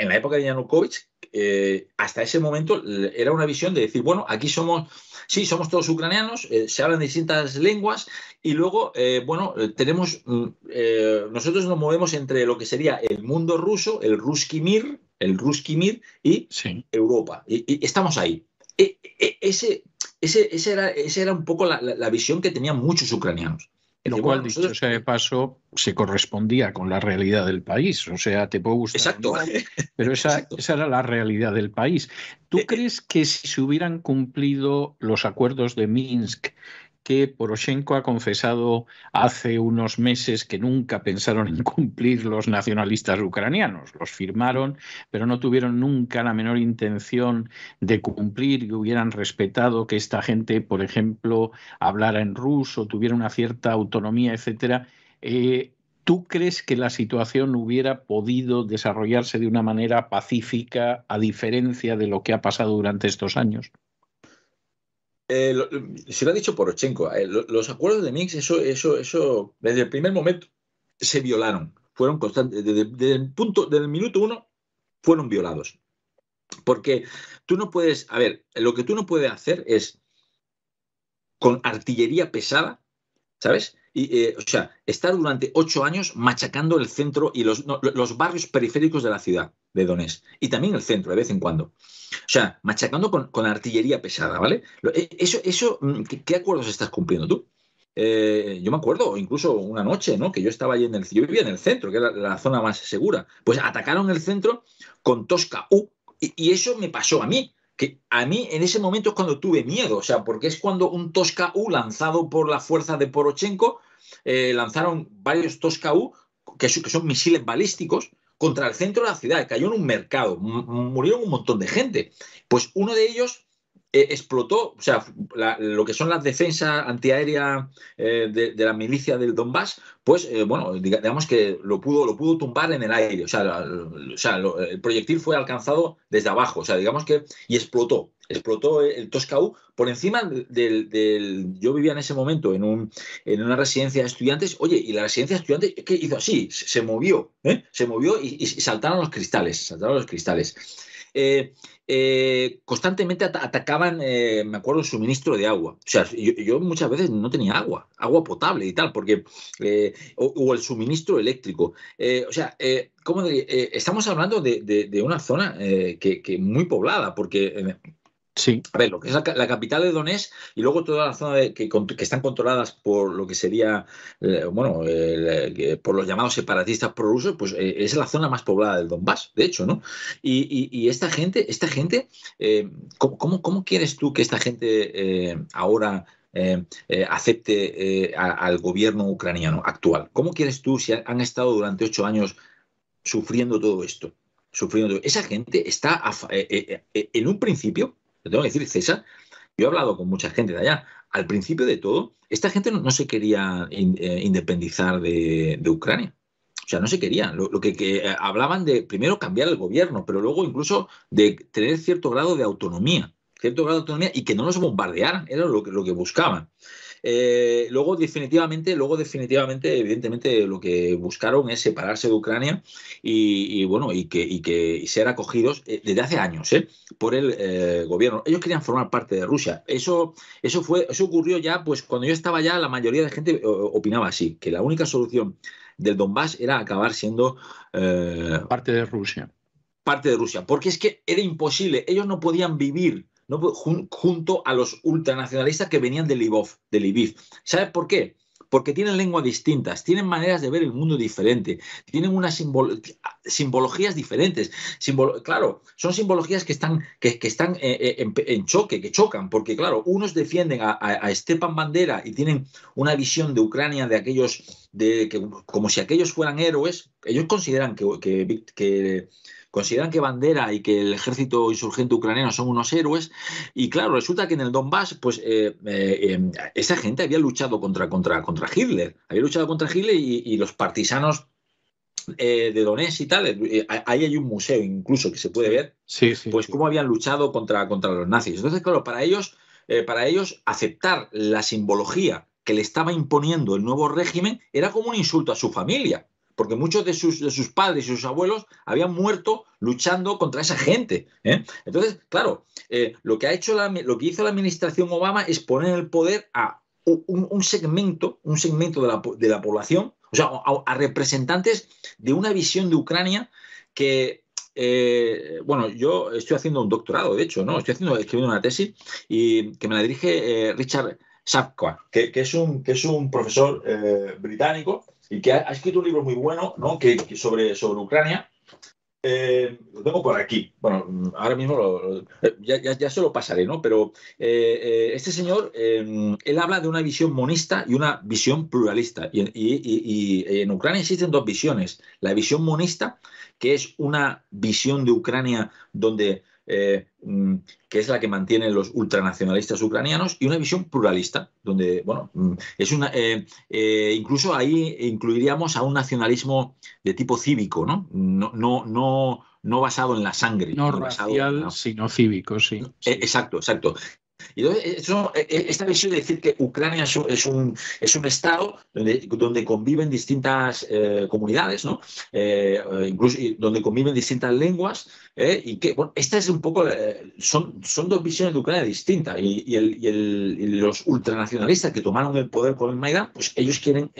en la época de Yanukovych, eh, hasta ese momento era una visión de decir, bueno, aquí somos, sí, somos todos ucranianos, eh, se hablan distintas lenguas y luego, eh, bueno, tenemos, mm, nosotros nos movemos entre lo que sería el mundo ruso, el ruskimir, el Ruski y Europa. Y, estamos ahí. E, e, e, ese, era, ese era un poco la, la visión que tenían muchos ucranianos. Lo cual, dicho sea de paso, se correspondía con la realidad del país. O sea, te puedo gustar. Exacto. pero esa, era la realidad del país. ¿Tú eh, eh. crees que si se hubieran cumplido los acuerdos de Minsk que Poroshenko ha confesado hace unos meses que nunca pensaron en cumplir los nacionalistas ucranianos. Los firmaron, pero no tuvieron nunca la menor intención de cumplir y hubieran respetado que esta gente, por ejemplo, hablara en ruso, tuviera una cierta autonomía, etcétera. Eh, ¿Tú crees que la situación hubiera podido desarrollarse de una manera pacífica a diferencia de lo que ha pasado durante estos años? Eh, se lo ha dicho por Ochenko eh, los acuerdos de Minsk, eso, eso, eso, desde el primer momento se violaron, fueron constantes, desde, el punto, desde el minuto uno, fueron violados. Porque tú no puedes, a ver, lo que tú no puedes hacer es con artillería pesada, ¿sabes? y, eh, o sea, estar durante ocho años machacando el centro y los, los, barrios periféricos de la ciudad de Donés, y también el centro de vez en cuando. O sea, machacando con, con artillería pesada, ¿vale? Eh, eso, eso mm, ¿qué, acuerdos estás cumpliendo tú? Eh, yo me acuerdo, incluso una noche, Que yo estaba allí en el vivía en el centro, que era la, zona más segura. Pues atacaron el centro con Tosca U. y eso me pasó a mí que a mí en ese momento es cuando tuve miedo, o sea, porque es cuando un Tosca U lanzado por la fuerza de Porochenko, eh, lanzaron varios Tosca U, que, que, son misiles balísticos, contra el centro de la ciudad, cayó en un mercado, murieron un montón de gente. Pues uno de ellos eh, explotó, o sea, lo que son las defensas antiaéreas eh, de, la milicia del Donbass, pues eh, bueno, digamos que lo pudo, lo pudo tumbar en el aire, o sea, el proyectil fue alcanzado desde abajo, o sea, digamos que, y explotó, explotó el Toscaú por encima del, Yo vivía en ese momento en, un, en una residencia de estudiantes, oye, y la residencia de estudiantes, ¿qué hizo así? Se, movió, se movió y, y saltaron los cristales, saltaron los cristales. Eh, eh, constantemente atacaban, eh, me acuerdo, el suministro de agua. O sea, yo, muchas veces no tenía agua, agua potable y tal, porque, o, el suministro eléctrico. o sea, ¿cómo diría? estamos hablando de, una zona que, que, muy poblada, porque Sí. A ver, lo que es la, capital de Donetsk y luego toda la zona de, que, están controladas por lo que sería, eh, bueno, eh, eh, por los llamados separatistas prorrusos, pues es la zona más poblada del Donbass, de hecho, ¿no? Y, esta gente, esta gente ¿cómo, quieres tú que esta gente ahora acepte al gobierno ucraniano actual. ¿Cómo quieres tú si han, estado durante ocho años sufriendo todo esto? Sufriendo Esa gente está, en un principio, lo tengo que decir, César, yo he hablado con mucha gente de allá. Al principio de todo, esta gente no, se quería eh, independizar de, Ucrania. O sea, no se quería, Lo, que, eh, hablaban de primero cambiar el gobierno, pero luego incluso de tener cierto grado de autonomía, cierto grado de autonomía y que no nos bombardearan, era lo que, lo que buscaban. Eh, luego, definitivamente, luego, definitivamente, evidentemente, lo que buscaron es separarse de Ucrania y, bueno, y que, que ser acogidos eh, desde hace años ¿eh? por el gobierno. Ellos querían formar parte de Rusia. Eso, eso fue, eso ocurrió ya, pues cuando yo estaba ya, la mayoría de gente opinaba así, que la única solución del Donbass era acabar siendo parte de Rusia. Parte de Rusia, porque es que era imposible, ellos no podían vivir pues, junto a los ultranacionalistas que venían del Livov, del Lviv. ¿Sabes por qué? Porque tienen lenguas distintas, tienen maneras de ver el mundo diferente, tienen unas simbologías diferentes. claro, son simbologías que están, que, están eh, eh, en, choque, que chocan, porque claro, unos defienden a, a, Stepan Bandera y tienen una visión de Ucrania de aquellos, de, que, como si aquellos fueran héroes, ellos consideran que, que consideran que Bandera y que el ejército insurgente ucraniano son unos héroes, y claro, resulta que en el Donbass, pues eh, eh, em, esa gente había luchado contra, contra, contra Hitler, había luchado contra Hitler y, los partisanos eh, de Donetsk y tal, ahí hay un museo incluso que se puede ver, pues cómo habían luchado contra, contra los nazis. Entonces, claro, para ellos, para ellos aceptar la simbología que le estaba imponiendo el nuevo régimen era como un insulto a su familia porque muchos de sus, padres y sus abuelos habían muerto luchando contra esa gente. ¿eh? Entonces, claro, eh, lo, que ha hecho lo que hizo la administración Obama es poner el poder a un, segmento, un segmento de la, población, o sea, a, representantes de una visión de Ucrania que, eh, bueno, yo estoy haciendo un doctorado, de hecho, ¿no? Estoy haciendo, escribiendo una tesis y que me la dirige Richard Sapkwa, que, es un, que es un profesor británico y que ha, escrito un libro muy bueno ¿no? que, sobre, sobre Ucrania. Eh, lo tengo por aquí. Bueno, ahora mismo eh, ya, se lo pasaré, ¿no? Pero eh, este señor, él habla de una visión monista y una visión pluralista. y, en Ucrania existen dos visiones. La visión monista, que es una visión de Ucrania donde eh, mm, que es la que mantienen los ultranacionalistas ucranianos, y una visión pluralista, donde, bueno, mm, es una, eh, eh, incluso ahí incluiríamos a un nacionalismo de tipo cívico, ¿no? No, no, no, no basado en la sangre. No, racial, sino cívico, sí. Eh, exacto, exacto. Y eh, eso, eh, eh, esta visión de decir que Ucrania es un, es un, estado donde, conviven distintas comunidades, ¿no? incluso donde conviven distintas lenguas, y que, esta es un poco, son, son dos visiones de Ucrania distintas, y, y, los ultranacionalistas que tomaron el poder con el Maidán, pues ellos quieren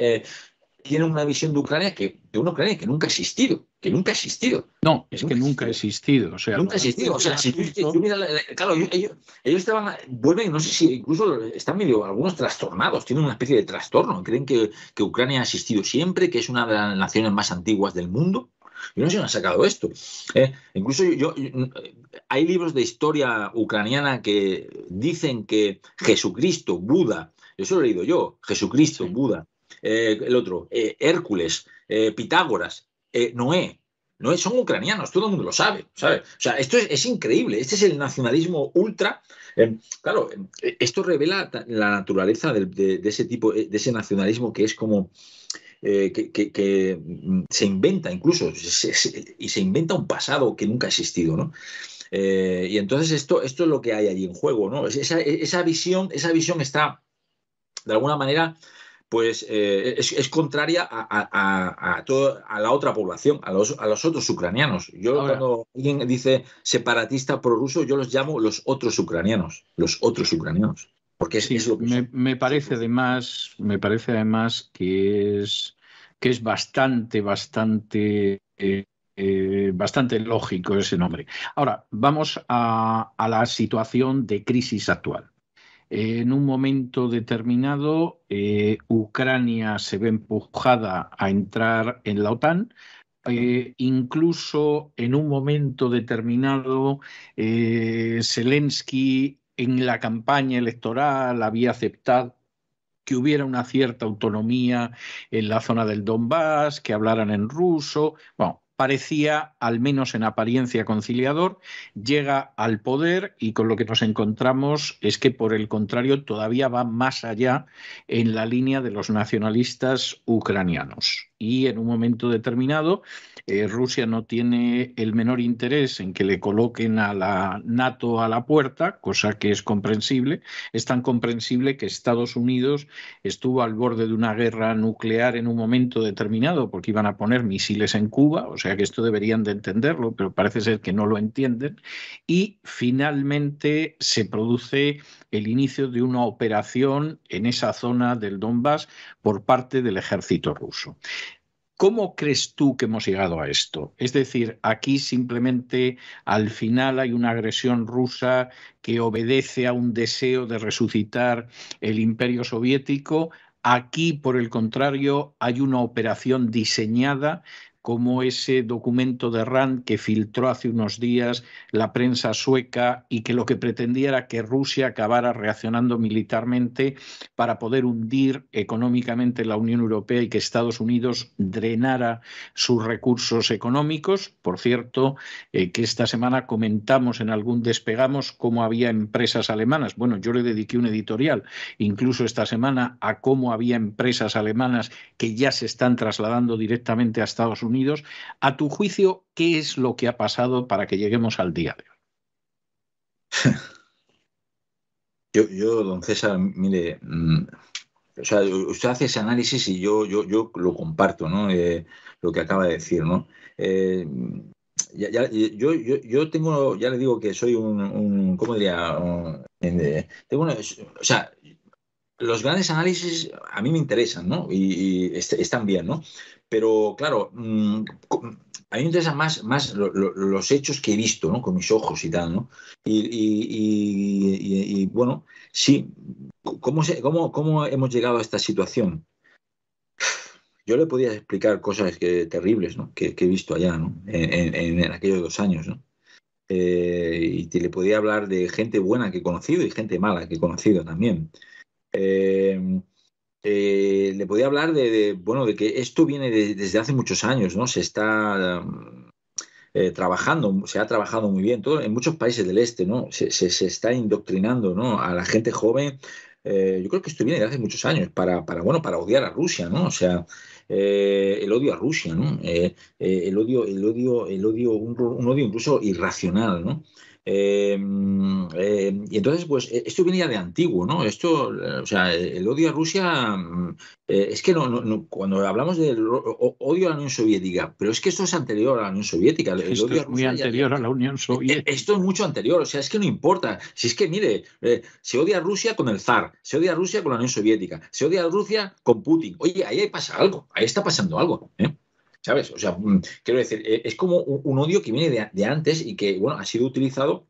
tienen una visión de Ucrania que, de que nunca ha existido, que nunca ha existido. No, es que nunca ha existido. O sea, nunca ha existido. O sea, claro, ellos, estaban, vuelven, no sé si incluso están medio algunos trastornados, tienen una especie de trastorno. Creen que, Ucrania ha existido siempre, que es una de las naciones más antiguas del mundo. Yo no sé me han sacado esto. Eh, incluso yo, eh, hay libros de historia ucraniana que dicen que Jesucristo, Buda, eso lo he leído yo, Jesucristo, Buda, eh, el otro, eh, Hércules, eh, Pitágoras, Noé. Noé son ucranianos, todo el mundo lo sabe, ¿sabes? O sea, esto es, increíble, este es el nacionalismo ultra. claro, esto revela la naturaleza de, ese tipo, de ese nacionalismo que es como... que, mm, se inventa incluso y se inventa un pasado que nunca ha existido, ¿no? y entonces esto, esto es lo que hay allí en juego, ¿no? esa, visión, esa visión está de alguna manera pues eh, es, contraria a, a, a, todo, a, la otra población, a los, a los otros ucranianos. Yo cuando alguien dice separatista prorruso, yo los llamo los otros ucranianos, los otros ucranianos, porque es, me, parece además, me parece además que es que es bastante, bastante eh, eh, bastante lógico ese nombre. Ahora, vamos a, a la situación de crisis actual en un momento determinado, eh, Ucrania se ve empujada a entrar en la OTAN. Eh, incluso en un momento determinado, eh, Zelensky en la campaña electoral había aceptado que hubiera una cierta autonomía en la zona del Donbass, que hablaran en ruso parecía, al menos en apariencia, conciliador, llega al poder y con lo que nos encontramos es que, por el contrario, todavía va más allá en la línea de los nacionalistas ucranianos y en un momento determinado eh, Rusia no tiene el menor interés en que le coloquen a la NATO a la puerta, cosa que es comprensible. Es tan comprensible que Estados Unidos estuvo al borde de una guerra nuclear en un momento determinado porque iban a poner misiles en Cuba, o sea que esto deberían de entenderlo, pero parece ser que no lo entienden. Y finalmente se produce el inicio de una operación en esa zona del Donbass por parte del ejército ruso. ¿Cómo crees tú que hemos llegado a esto? Es decir, aquí simplemente al final hay una agresión rusa que obedece a un deseo de resucitar el imperio soviético. Aquí, por el contrario, hay una operación diseñada como ese documento de RAND que filtró hace unos días la prensa sueca y que lo que pretendía era que Rusia acabara reaccionando militarmente para poder hundir económicamente la Unión Europea y que Estados Unidos drenara sus recursos económicos. Por cierto, eh, que esta semana comentamos en algún despegamos cómo había empresas alemanas. Bueno, yo le dediqué un editorial incluso esta semana a cómo había empresas alemanas que ya se están trasladando directamente a Estados Unidos Unidos. A tu juicio, ¿qué es lo que ha pasado para que lleguemos al día de hoy? Yo, yo don César, mire, mm, o sea, usted hace ese análisis y yo, yo, yo lo comparto, ¿no? Eh, lo que acaba de decir, ¿no? Eh, yo, yo, tengo, ya le digo que soy un, ¿cómo diría? Eh, o sea, los grandes análisis a mí me interesan, ¿no? Y, están bien, ¿no? Pero claro, mm, a mí me interesan más, los hechos que he visto, ¿no? Con mis ojos y tal, ¿no? Y, bueno, sí, ¿cómo, hemos llegado a esta situación? Yo le podía explicar cosas que, terribles, Que, he visto allá, ¿no? En, aquellos dos años, ¿no? Eh, y te le podía hablar de gente buena que he conocido y gente mala que he conocido también. Eh, eh, le podía hablar de, bueno, de que esto viene desde hace muchos años, ¿no? Se está eh, trabajando, se ha trabajado muy bien todo, en muchos países del este, ¿no? Se, está indoctrinando ¿no? a la gente joven. yo creo que esto viene de hace muchos años para, bueno, para odiar a Rusia, ¿no? O sea, el odio a Rusia, ¿no? el odio, el odio, el odio, un, un odio incluso irracional, ¿no? Eh, eh, y entonces, pues e-, esto venía de antiguo, ¿no? Esto, eh, o sea, el odio a Rusia, mm, es que no, no, cuando hablamos del odio a la Unión Soviética, pero es que esto es anterior a la Unión Soviética. El esto odio es muy anterior a la Unión e-, e-, Soviética. Esto es mucho anterior, o sea, es que no importa. Si es que, mire, se odia a Rusia con el zar, se odia a Rusia con la Unión Soviética, se odia a Rusia con Putin. Oye, ahí pasa algo, ahí está pasando algo. ¿eh? ¿sabes? O sea, mm, quiero decir, e, es como un, odio que viene de antes y que, bueno, ha sido utilizado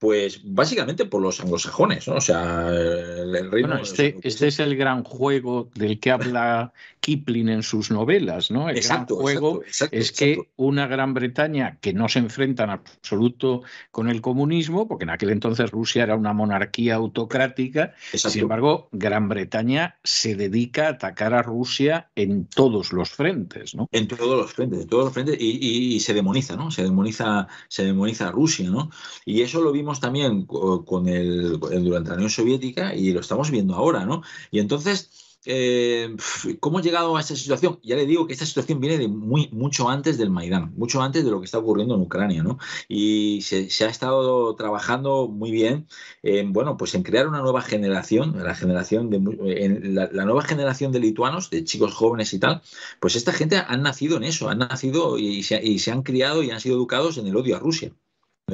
pues básicamente por los anglosajones, O sea, el, reino. este, este, es el gran juego del que habla Kipling en sus novelas, ¿no? El gran juego es que una Gran Bretaña que no se enfrenta en absoluto con el comunismo, porque en aquel entonces Rusia era una monarquía autocrática, sin embargo, Gran Bretaña se dedica a atacar a Rusia en todos los frentes, ¿no? En todos los frentes, en todos los frentes, y, se demoniza, ¿no? Se demoniza, se demoniza a Rusia, ¿no? Y eso lo vimos también eh, con el, durante la Unión Soviética y lo estamos viendo ahora, ¿no? Y entonces... Eh, ¿Cómo ha llegado a esta situación? Ya le digo que esta situación viene de muy, mucho antes del Maidán, mucho antes de lo que está ocurriendo en Ucrania, ¿no? Y se, ha estado trabajando muy bien, en, bueno, pues en crear una nueva generación, la generación de la, nueva generación de lituanos, de chicos jóvenes y tal, pues esta gente ha nacido en eso, han nacido y se han criado y han sido educados en el odio a Rusia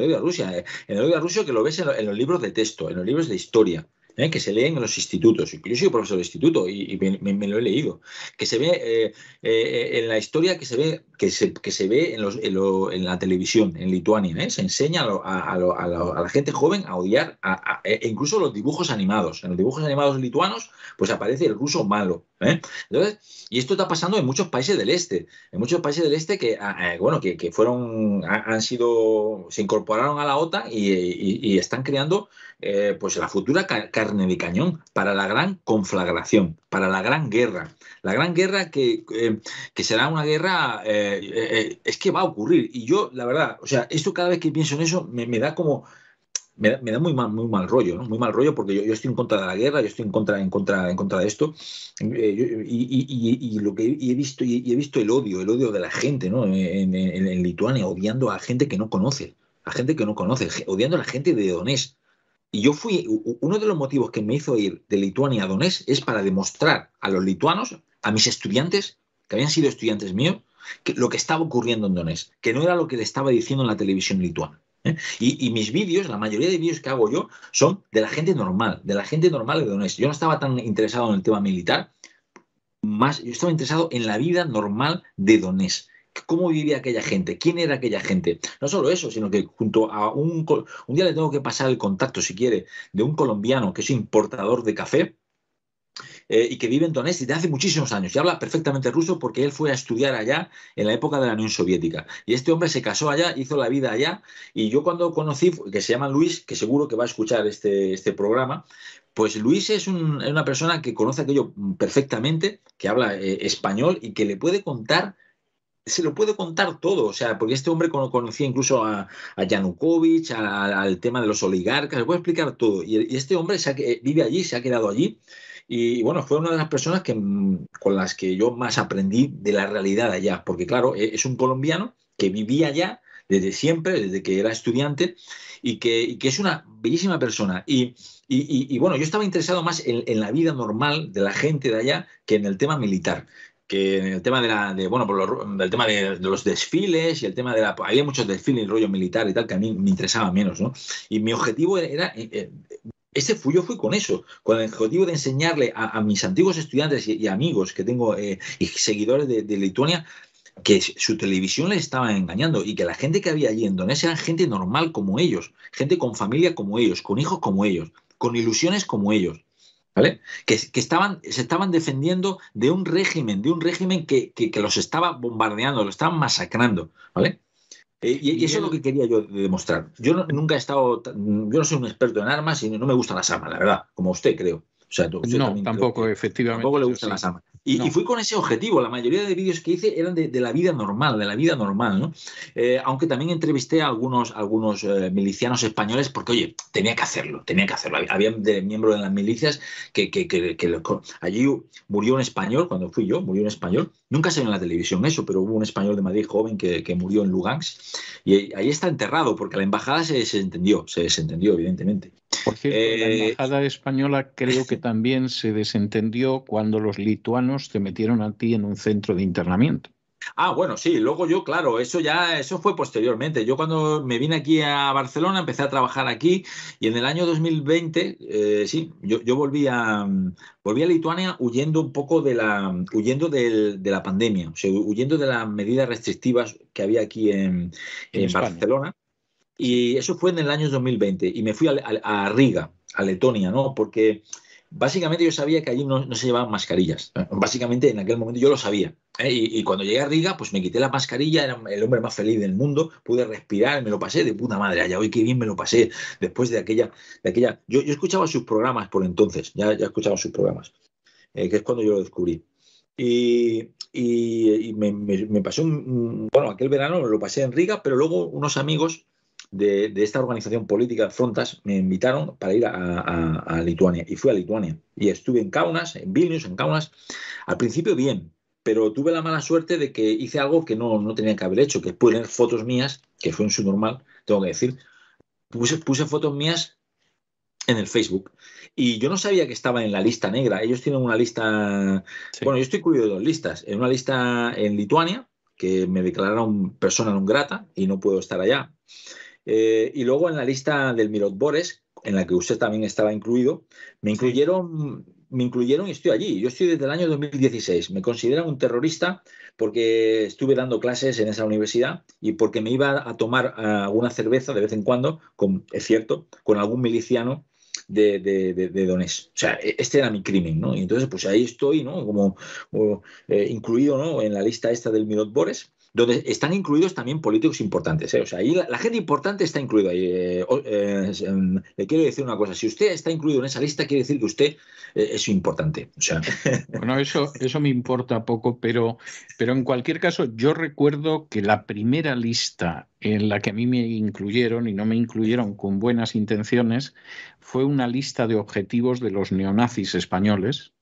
odio Rusia, eh. el odio a Rusia que lo ves en, los libros de texto, en los libros de historia. Eh, que se leen en los institutos. Yo soy profesor de instituto y, me, lo he leído. Que se ve eh, en la historia, que se ve que se, que se ve en, los, en, la televisión, en Lituania. ¿eh? Se enseña a, la gente joven a odiar, e incluso los dibujos animados. En los dibujos animados lituanos, pues aparece el ruso malo. ¿eh? y esto está pasando en muchos países del este. En muchos países del este que, eh, bueno, que, fueron, han sido, se incorporaron a la OTAN y, están creando pues la futura carne de cañón para la gran conflagración para la Gran Guerra. La Gran Guerra que, eh, será una guerra, eh, eh, es que va a ocurrir. Y yo, la verdad, o sea, esto cada vez que pienso en eso me, da como... Me da, muy mal, muy mal rollo, ¿no? Muy mal rollo porque yo, estoy en contra de la guerra, yo estoy en contra, en contra, en contra de esto. y, lo que he, visto, he visto el odio, el odio de la gente, ¿no? En, Lituania, odiando a gente que no conoce, a gente que no conoce, odiando a la gente de Donetsk. Y yo fui, uno de los motivos que me hizo ir de Lituania a Donés es para demostrar a los lituanos, a mis estudiantes, que habían sido estudiantes míos, que lo que estaba ocurriendo en Donés, que no era lo que le estaba diciendo en la televisión lituana. ¿eh? Y, y, mis vídeos, la mayoría de vídeos que hago yo, son de la gente normal, de la gente normal de Donés. Yo no estaba tan interesado en el tema militar, más yo estaba interesado en la vida normal de Donés cómo vivía aquella gente, quién era aquella gente. No solo eso, sino que junto a un... Un día le tengo que pasar el contacto, si quiere, de un colombiano que es importador de café. Eh, y que vive en Donetsk desde hace muchísimos años y habla perfectamente ruso porque él fue a estudiar allá en la época de la Unión Soviética. Y este hombre se casó allá, hizo la vida allá y yo cuando conocí, que se llama Luis, que seguro que va a escuchar este, este programa, pues Luis es, una persona que conoce aquello perfectamente, que habla eh, español y que le puede contar se lo puedo contar todo, o sea, porque este hombre conocía incluso a, Yanukovych, al tema de los oligarcas, le puede explicar todo. Y, este hombre se eh, vive allí, se ha quedado allí. Y, bueno, fue una de las personas mm, con las que yo más aprendí de la realidad allá, porque claro, e, es un colombiano que vivía allá desde siempre, desde que era estudiante, y que, es una bellísima persona. Y, bueno, yo estaba interesado más en, la vida normal de la gente de allá que en el tema militar que en el tema de, bueno, del tema de, los desfiles y el tema de la... Había muchos desfiles, rollo militar y tal, que a mí me interesaba menos, ¿no? Y mi objetivo era... Eh, eh, ese fui yo fui con eso, con el objetivo de enseñarle a, mis antiguos estudiantes y, amigos que tengo eh, y seguidores de, Lituania que su televisión les estaba engañando y que la gente que había allí en Donés era gente normal como ellos, gente con familia como ellos, con hijos como ellos, con ilusiones como ellos. Que, estaban, se estaban defendiendo de un régimen, de un régimen que, que, los estaba bombardeando, los estaban masacrando, ¿vale? Eh, y, eso es lo que quería yo demostrar. Yo nunca he estado, yo no soy un experto en armas y no me gustan las armas, la verdad, como usted creo. O sea, no, tampoco, efectivamente. Tampoco le gustan las armas. Y, fui con ese objetivo. La mayoría de vídeos que hice eran de, la vida normal, de la vida normal, ¿no? Eh, aunque también entrevisté a algunos, algunos eh, milicianos españoles porque, oye, tenía que hacerlo, tenía que hacerlo. Había miembros de las milicias que, que, allí murió un español, cuando fui yo, murió un español. Nunca se ve en la televisión eso, pero hubo un español de Madrid joven que, murió en Lugansk y ahí está enterrado porque la embajada se entendió, se desentendió, evidentemente. Por cierto, la eh, embajada española creo que también se desentendió cuando los lituanos te metieron a ti en un centro de internamiento. Ah, bueno, sí, luego yo, claro, eso ya, eso fue posteriormente. Yo cuando me vine aquí a Barcelona empecé a trabajar aquí y en el año 2020, eh, sí, yo, yo, volví, a, a Lituania huyendo un poco de la, huyendo de la pandemia, o sea, huyendo de las medidas restrictivas que había aquí en Barcelona. Y eso fue en el año 2020 y me fui a, a, Riga, a Letonia, ¿no? Porque básicamente yo sabía que allí no, no, se llevaban mascarillas. Básicamente en aquel momento yo lo sabía. ¿eh? Y, y, cuando llegué a Riga, pues me quité la mascarilla, era el hombre más feliz del mundo, pude respirar, me lo pasé de puta madre allá, hoy qué bien me lo pasé después de aquella... De aquella... Yo, yo escuchaba sus programas por entonces, ya, ya escuchaba sus programas, eh, que es cuando yo lo descubrí. Y, y, me, me, pasé un, Bueno, aquel verano lo pasé en Riga, pero luego unos amigos de, esta organización política, Frontas, me invitaron para ir a, Lituania. Y fui a Lituania. Y estuve en Kaunas, en Vilnius, en Kaunas. Al principio bien, pero tuve la mala suerte de que hice algo que no, tenía que haber hecho, que puse fotos mías, que fue un subnormal, tengo que decir. Puse, puse fotos mías en el Facebook. Y yo no sabía que estaba en la lista negra. Ellos tienen una lista. Bueno, yo estoy incluido de dos listas. En una lista en Lituania, que me declararon persona non grata y no puedo estar allá. Eh, y luego en la lista del Mirot Bores, en la que usted también estaba incluido, me incluyeron, me incluyeron y estoy allí. Yo estoy desde el año 2016. Me consideran un terrorista porque estuve dando clases en esa universidad y porque me iba a tomar alguna ah, cerveza de vez en cuando, con, es cierto, con algún miliciano de, Donés. O sea, e-, este era mi crimen, ¿no? Y entonces, pues ahí estoy, ¿no? Como, eh, incluido, En la lista esta del Mirot Bores donde están incluidos también políticos importantes. ¿eh? O sea, la, gente importante está incluida. Eh, eh, em, le quiero decir una cosa, si usted está incluido en esa lista, quiere decir que usted es importante. Bueno, eso, eso me importa poco, pero, pero en cualquier caso, yo recuerdo que la primera lista en la que a mí me incluyeron y no me incluyeron con buenas intenciones fue una lista de objetivos de los neonazis españoles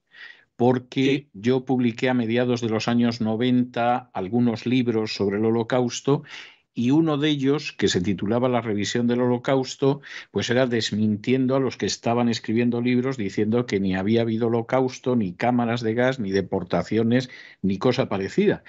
porque yo publiqué a mediados de los años 90 algunos libros sobre el holocausto y uno de ellos, que se titulaba La revisión del holocausto, pues era desmintiendo a los que estaban escribiendo libros diciendo que ni había habido holocausto, ni cámaras de gas, ni deportaciones, ni cosa parecida.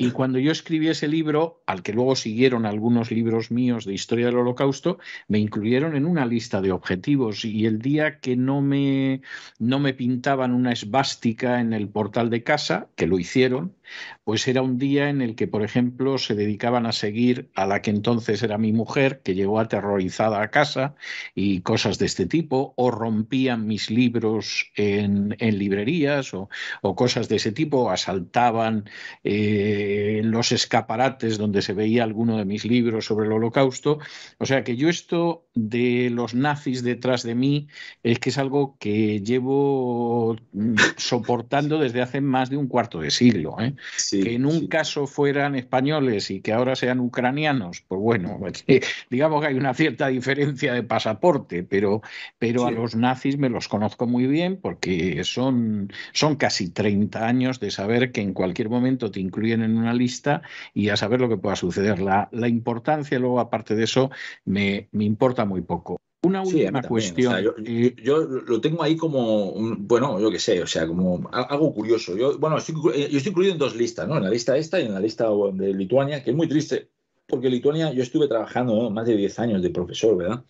Y cuando yo escribí ese libro, al que luego siguieron algunos libros míos de historia del holocausto, me incluyeron en una lista de objetivos. Y el día que no me, no me pintaban una esvástica en el portal de casa, que lo hicieron, pues era un día en el que, por ejemplo, se dedicaban a seguir a la que entonces era mi mujer, que llegó aterrorizada a casa y cosas de este tipo, o rompían mis libros en, librerías o, cosas de ese tipo, asaltaban. Eh, en eh, los escaparates donde se veía alguno de mis libros sobre el holocausto. O sea que yo esto de los nazis detrás de mí es que es algo que llevo mm, soportando desde hace más de un cuarto de siglo. ¿eh? que en un caso fueran españoles y que ahora sean ucranianos, pues bueno, eh, digamos que hay una cierta diferencia de pasaporte, pero, pero a los nazis me los conozco muy bien porque son, son casi 30 años de saber que en cualquier momento te incluyen en una lista y a saber lo que pueda suceder. La, importancia, luego, aparte de eso, me, importa muy poco. Una última cuestión. Eh, yo, lo tengo ahí como, bueno, yo qué sé, o sea, como algo curioso. Yo, bueno, estoy, eh, yo estoy incluido en dos listas, ¿no? En la lista esta y en la lista de Lituania, que es muy triste, porque en Lituania yo estuve trabajando más de 10 años de profesor, ¿verdad?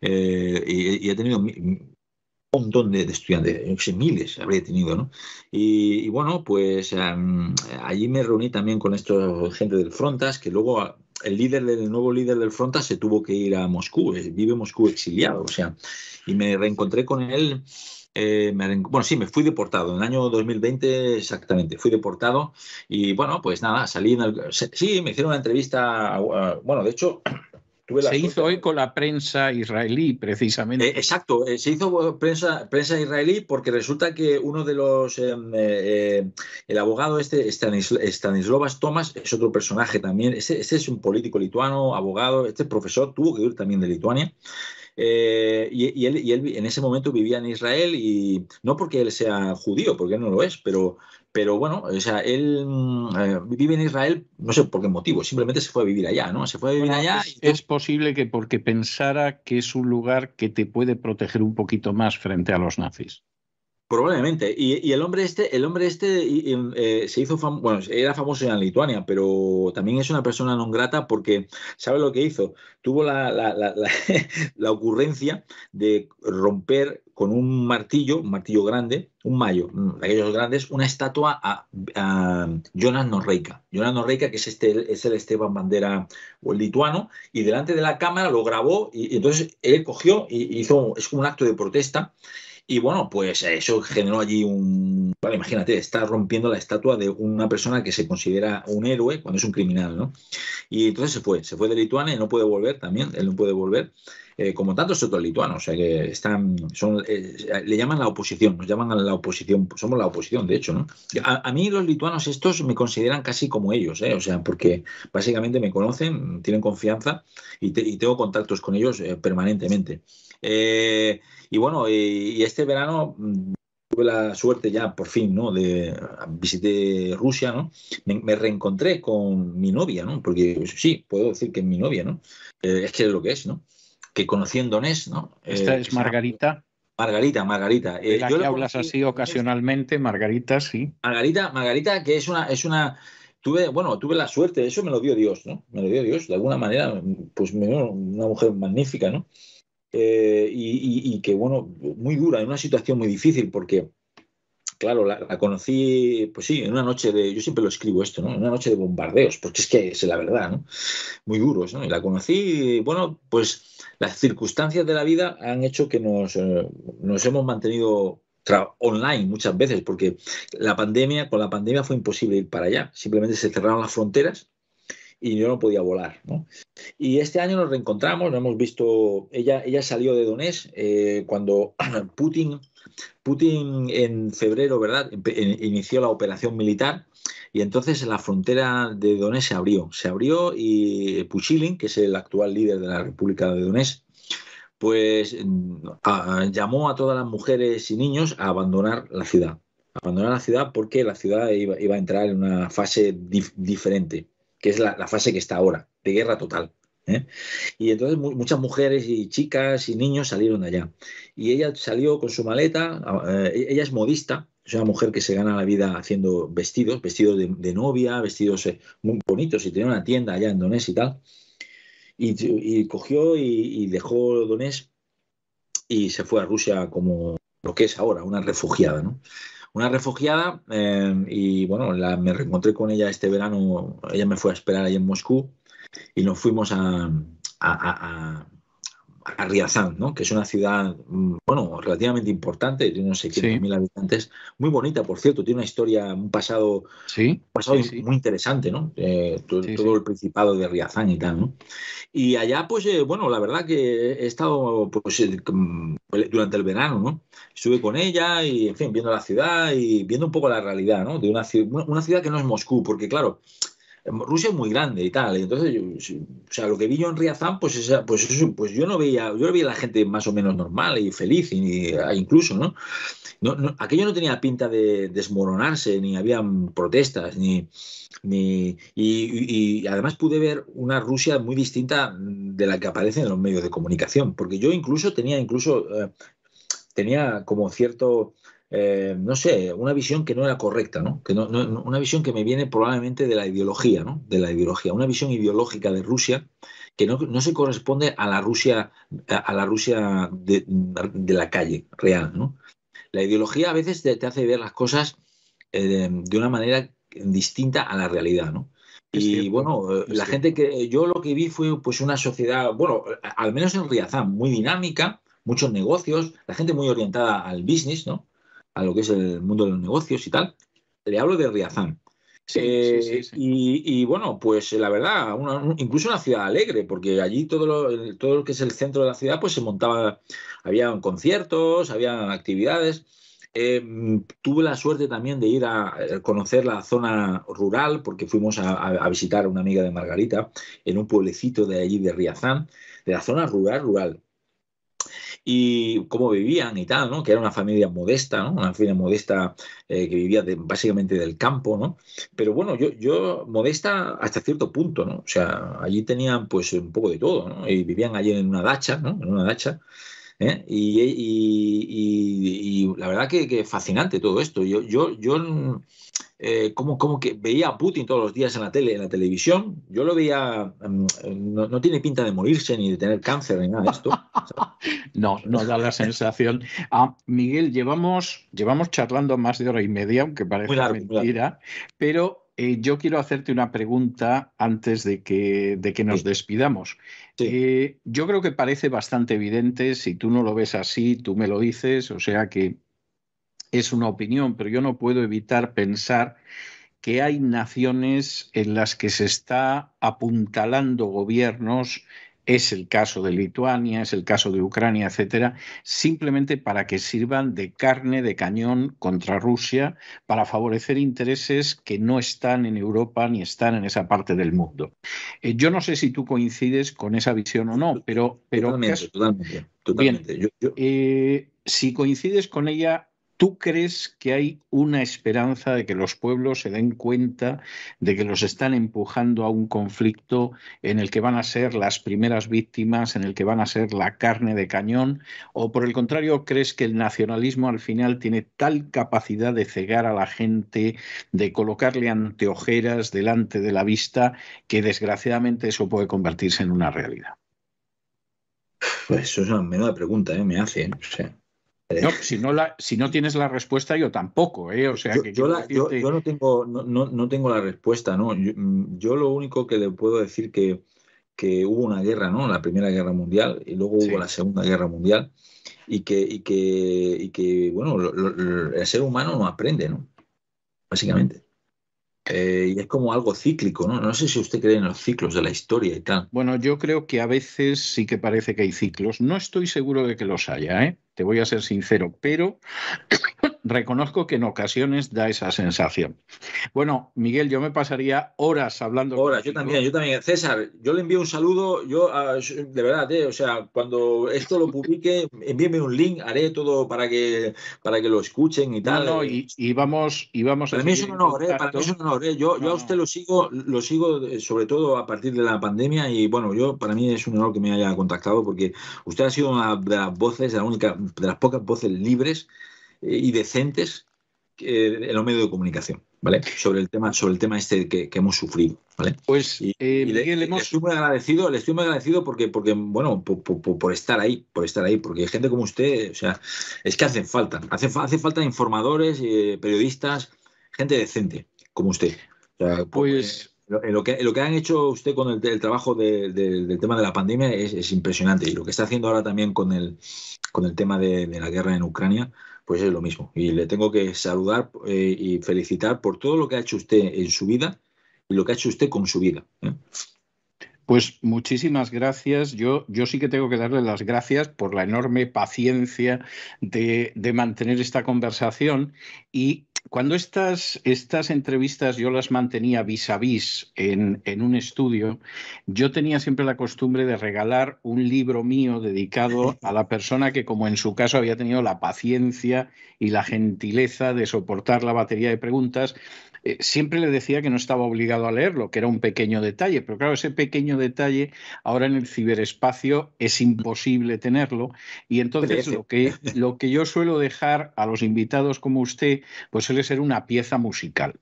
Eh, y, he tenido montón de, de estudiantes, miles habría tenido, ¿no? Y, bueno, pues em, allí me reuní también con estos gente del Frontas, que luego el líder del nuevo líder del Frontas se tuvo que ir a Moscú, eh, vive Moscú exiliado, o sea, y me reencontré con él. Eh, bueno, sí, me fui deportado en el año 2020, exactamente, fui deportado y bueno, pues nada, salí en el, Sí, me hicieron una entrevista, bueno, de hecho, se hizo hoy con la prensa israelí, precisamente. Eh, exacto, eh, se hizo eh, prensa, prensa israelí porque resulta que uno de los. el abogado este, Stanislovas Thomas, es otro personaje también. Este, este, es un político lituano, abogado, este profesor, tuvo que ir también de Lituania. y, él, y, él, en ese momento vivía en Israel y no porque él sea judío, porque no lo es, pero pero bueno, o sea, él mm, eh, vive en Israel, no sé por qué motivo, simplemente se fue a vivir allá, ¿no? Se fue a vivir allá. es posible que porque pensara que es un lugar que te puede proteger un poquito más frente a los nazis. Probablemente. Y, el hombre este, el hombre este eh, se hizo bueno, era famoso en Lituania, pero también es una persona no grata porque, ¿sabe lo que hizo? Tuvo la, la, la, ocurrencia de romper con un martillo, un martillo grande, un mayo, mm, aquellos grandes, una estatua a, Jonas Norreika. Jonas Norreika, que es, este, es el Esteban Bandera o el lituano, y delante de la cámara lo grabó y, entonces él cogió y hizo, es como un acto de protesta y bueno, pues eso generó allí un. Vale, imagínate, está rompiendo la estatua de una persona que se considera un héroe cuando es un criminal, ¿no? Y entonces se fue, se fue de Lituania y no puede volver también, él no puede volver, eh, como tantos otros lituanos, o sea que están, son, eh, le llaman la oposición, nos llaman a la oposición, somos la oposición, de hecho, ¿no? A, mí los lituanos estos me consideran casi como ellos, ¿eh? O sea, porque básicamente me conocen, tienen confianza y, y tengo contactos con ellos eh, permanentemente. Eh, y bueno, eh, y, este verano mm, tuve la suerte ya, por fin, ¿no? De, visité Rusia, ¿no? Me, reencontré con mi novia, ¿no? Porque pues, sí, puedo decir que es mi novia, ¿no? Eh, es que es lo que es, ¿no? Que conociendo Nes, ¿no? Esta es Margarita. Margarita, Margarita. la que hablas así ocasionalmente, Margarita, sí. Margarita, Margarita, que es una, es una. Tuve, bueno, tuve la suerte, eso me lo dio Dios, ¿no? Me lo dio Dios, de alguna manera, pues una mujer magnífica, ¿no? Eh, y, que, bueno, muy dura, en una situación muy difícil, porque, claro, la, conocí, pues sí, en una noche de, yo siempre lo escribo esto, ¿no? En una noche de bombardeos, porque es que es la verdad, ¿no? Muy duros, ¿no? Y la conocí, bueno, pues las circunstancias de la vida han hecho que nos, eh, nos hemos mantenido online muchas veces, porque la pandemia, con la pandemia fue imposible ir para allá, simplemente se cerraron las fronteras y yo no podía volar. ¿no? Y este año nos reencontramos, nos hemos visto, ella, ella salió de Donés eh, cuando Putin, Putin en febrero, ¿verdad?, em, inició la operación militar y entonces la frontera de Donés se abrió. Se abrió y Puchilin, que es el actual líder de la República de Donés, pues mm, llamó a todas las mujeres y niños a abandonar la ciudad. Abandonar la ciudad porque la ciudad iba, iba a entrar en una fase diferente que es la, fase que está ahora, de guerra total. ¿eh? Y entonces muchas mujeres y chicas y niños salieron de allá. Y ella salió con su maleta, eh, ella es modista, es una mujer que se gana la vida haciendo vestidos, vestidos de, novia, vestidos eh, muy bonitos, y tenía una tienda allá en Donés y tal. Y, cogió y, y, dejó Donés y se fue a Rusia como lo que es ahora, una refugiada, ¿no? una refugiada em, y bueno, la, me reencontré con ella este verano, ella me fue a esperar ahí en Moscú y nos fuimos a, a Riazán, ¿no? que es una ciudad, mm, bueno, relativamente importante, tiene unos 600.000 habitantes, muy bonita, por cierto, tiene una historia, un pasado, sí. muy interesante, ¿no? Eh, todo, el principado de Riazán y tal, ¿no? Y allá, pues, eh, bueno, la verdad que he estado, pues, eh, durante el verano, ¿no? Estuve con ella y, en fin, viendo la ciudad y viendo un poco la realidad, ¿no? De una, una ciudad que no es Moscú, porque, claro, Rusia es muy grande y tal. Entonces, o sea, lo que vi yo en Riazán, pues, pues, pues yo no veía, yo veía a la gente más o menos normal y feliz, y, ah, incluso, ¿no? No, Aquello no tenía pinta de desmoronarse, ni había protestas, ni, y, además pude ver una Rusia muy distinta de la que aparece en los medios de comunicación, porque yo incluso tenía, incluso, eh, tenía como cierto eh, no sé, una visión que no era correcta, Que una visión que me viene probablemente de la ideología, ¿no? De la ideología, una visión ideológica de Rusia que no, se corresponde a la Rusia, a la Rusia de, la calle real, ¿no? La ideología a veces te, hace ver las cosas eh, de, una manera distinta a la realidad, ¿no? y bueno, eh, la gente que yo lo que vi fue pues una sociedad, bueno, al menos en Riazán, muy dinámica, muchos negocios, la gente muy orientada al business, ¿no? a lo que es el mundo de los negocios y tal. Le hablo de Riazán. Eh, y, bueno, pues eh, la verdad, incluso una ciudad alegre, porque allí todo lo, todo lo que es el centro de la ciudad, pues se montaba, había conciertos, había actividades. Eh, tuve la suerte también de ir a conocer la zona rural, porque fuimos a, visitar a una amiga de Margarita en un pueblecito de allí de Riazán, de la zona rural, rural y cómo vivían y tal, ¿no? Que era una familia modesta, ¿no? Una familia modesta eh, que vivía básicamente del campo, ¿no? Pero bueno, yo, yo modesta hasta cierto punto, ¿no? O sea, allí tenían pues un poco de todo, ¿no? Y vivían allí en una dacha, ¿no? En una dacha. ¿eh? Y, la verdad que, fascinante todo esto. Yo, yo, yo mm, eh, como, como, que veía a Putin todos los días en la tele, en la televisión. Yo lo veía, mm, eh, no, tiene pinta de morirse ni de tener cáncer ni nada esto. no, no da la sensación. Ah, Miguel, llevamos, llevamos charlando más de hora y media, aunque parece mentira, pero yo quiero hacerte una pregunta antes de que, de que nos despidamos. Eh, yo creo que parece bastante evidente, si tú no lo ves así, tú me lo dices, o sea que es una opinión, pero yo no puedo evitar pensar que hay naciones en las que se está apuntalando gobiernos es el caso de Lituania, es el caso de Ucrania, etcétera, simplemente para que sirvan de carne de cañón contra Rusia para favorecer intereses que no están en Europa ni están en esa parte del mundo. Eh, yo no sé si tú coincides con esa visión o no, pero. pero eh, si coincides con ella, ¿Tú crees que hay una esperanza de que los pueblos se den cuenta de que los están empujando a un conflicto en el que van a ser las primeras víctimas, en el que van a ser la carne de cañón? ¿O por el contrario, crees que el nacionalismo al final tiene tal capacidad de cegar a la gente, de colocarle anteojeras delante de la vista, que desgraciadamente eso puede convertirse en una realidad? Pues eso es una menuda pregunta, ¿eh? me hace... ¿eh? No, si no, la, si no tienes la respuesta, yo tampoco. ¿eh? O sea, yo, no, tengo, no, tengo la respuesta. ¿no? Mm, yo, lo único que le puedo decir que, que hubo una guerra, ¿no? la Primera Guerra Mundial, y luego hubo la Segunda Guerra Mundial, y que, que, bueno, el ser humano no aprende, ¿no? básicamente. Mm. Eh, y es como algo cíclico, ¿no? No sé si usted cree en los ciclos de la historia y tal. Bueno, yo creo que a veces sí que parece que hay ciclos. No estoy seguro de que los haya, ¿eh? te voy a ser sincero, pero reconozco que en ocasiones da esa sensación. Bueno, Miguel, yo me pasaría horas hablando. Horas, yo también, yo también. César, yo le envío un saludo, yo ah, de verdad, eh, o sea, cuando esto lo publique, envíeme un link, haré todo para que para que lo escuchen y tal. Eh. y, vamos, y vamos a Mí es honor, para mí es un honor, eh, yo, a usted lo sigo, lo sigo sobre todo a partir de la pandemia y bueno, yo para mí es un honor que me haya contactado porque usted ha sido una de las voces, la única, de las pocas voces libres eh, y decentes eh, en los medios de comunicación, ¿vale? Sobre el tema, sobre el tema este que, hemos sufrido, ¿vale? Pues eh, le, estoy muy agradecido, le estoy muy agradecido porque, porque bueno, por, estar ahí, por estar ahí, porque hay gente como usted, o sea, es que hacen falta, hace falta informadores, periodistas, gente decente como usted. pues, pues lo, que, han hecho usted con el, trabajo del tema de la pandemia es, impresionante. Y lo que está haciendo ahora también con el, tema de la guerra en Ucrania pues es lo mismo. Y le tengo que saludar eh, y felicitar por todo lo que ha hecho usted en su vida y lo que ha hecho usted con su vida. ¿eh? Pues muchísimas gracias. Yo, yo sí que tengo que darle las gracias por la enorme paciencia de, de mantener esta conversación y cuando estas, estas entrevistas yo las mantenía vis a vis en, en, un estudio, yo tenía siempre la costumbre de regalar un libro mío dedicado a la persona que, como en su caso, había tenido la paciencia y la gentileza de soportar la batería de preguntas eh, siempre le decía que no estaba obligado a leerlo, que era un pequeño detalle, pero claro, ese pequeño detalle ahora en el ciberespacio es imposible tenerlo y entonces lo que, lo que yo suelo dejar a los invitados como usted, pues suele ser una pieza musical.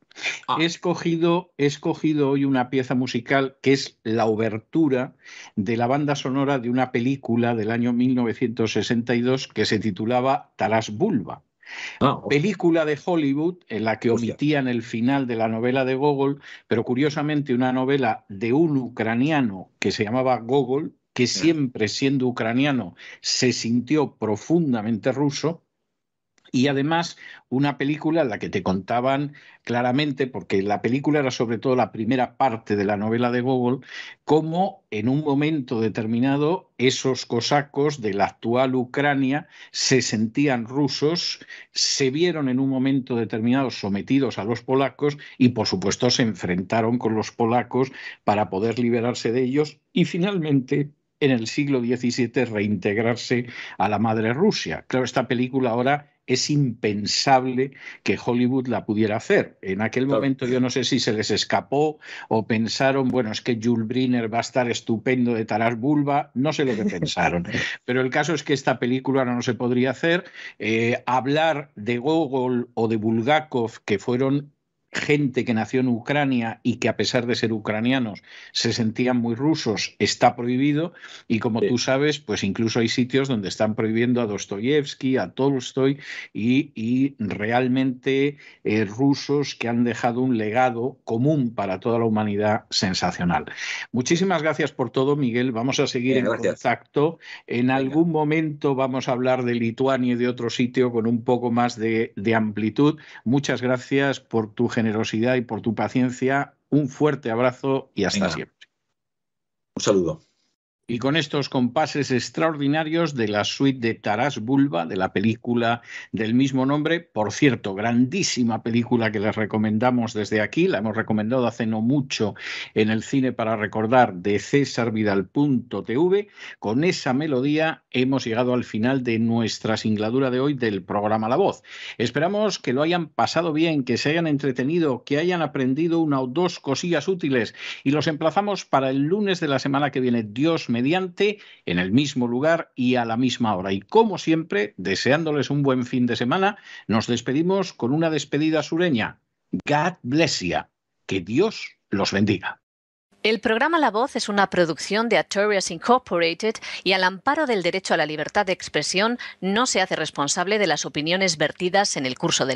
Ah. He, escogido, he escogido hoy una pieza musical que es la obertura de la banda sonora de una película del año 1962 que se titulaba Taras Bulba. Ah, película de Hollywood en la que omitían el final de la novela de Gogol, pero curiosamente una novela de un ucraniano que se llamaba Gogol, que siempre siendo ucraniano se sintió profundamente ruso y además una película en la que te contaban claramente, porque la película era sobre todo la primera parte de la novela de Gogol, cómo en un momento determinado esos cosacos de la actual Ucrania se sentían rusos, se vieron en un momento determinado sometidos a los polacos y por supuesto se enfrentaron con los polacos para poder liberarse de ellos y finalmente en el siglo XVII reintegrarse a la madre Rusia. Claro, esta película ahora es impensable que Hollywood la pudiera hacer. En aquel momento yo no sé si se les escapó o pensaron, bueno, es que Jules Briner va a estar estupendo de Taras Bulba, no sé lo que pensaron. Pero el caso es que esta película no se podría hacer. Eh, hablar de Gogol o de Bulgakov, que fueron gente que nació en Ucrania y que a pesar de ser ucranianos se sentían muy rusos está prohibido y como tú sabes, pues incluso hay sitios donde están prohibiendo a Dostoyevsky, a Tolstoy y, realmente eh, rusos que han dejado un legado común para toda la humanidad sensacional. Muchísimas gracias por todo, Miguel. Vamos a seguir en contacto. En algún momento vamos a hablar de Lituania y de otro sitio con un poco más de, de amplitud. Muchas gracias por tu generosidad y por tu paciencia. Un fuerte abrazo y hasta siempre. Un saludo. Y con estos compases extraordinarios de la suite de Taras Bulba, de la película del mismo nombre, por cierto, grandísima película que les recomendamos desde aquí, la hemos recomendado hace no mucho en el cine para recordar, de César Vidal.tv. Con esa melodía hemos llegado al final de nuestra singladura de hoy del programa La Voz. Esperamos que lo hayan pasado bien, que se hayan entretenido, que hayan aprendido una o dos cosillas útiles y los emplazamos para el lunes de la semana que viene. Dios me mediante en el mismo lugar y a la misma hora. Y como siempre, deseándoles un buen fin de semana, nos despedimos con una despedida sureña. God bless you. Que Dios los bendiga. El programa La Voz es una producción de Atorias Incorporated y al amparo del derecho a la libertad de expresión no se hace responsable de las opiniones vertidas en el curso del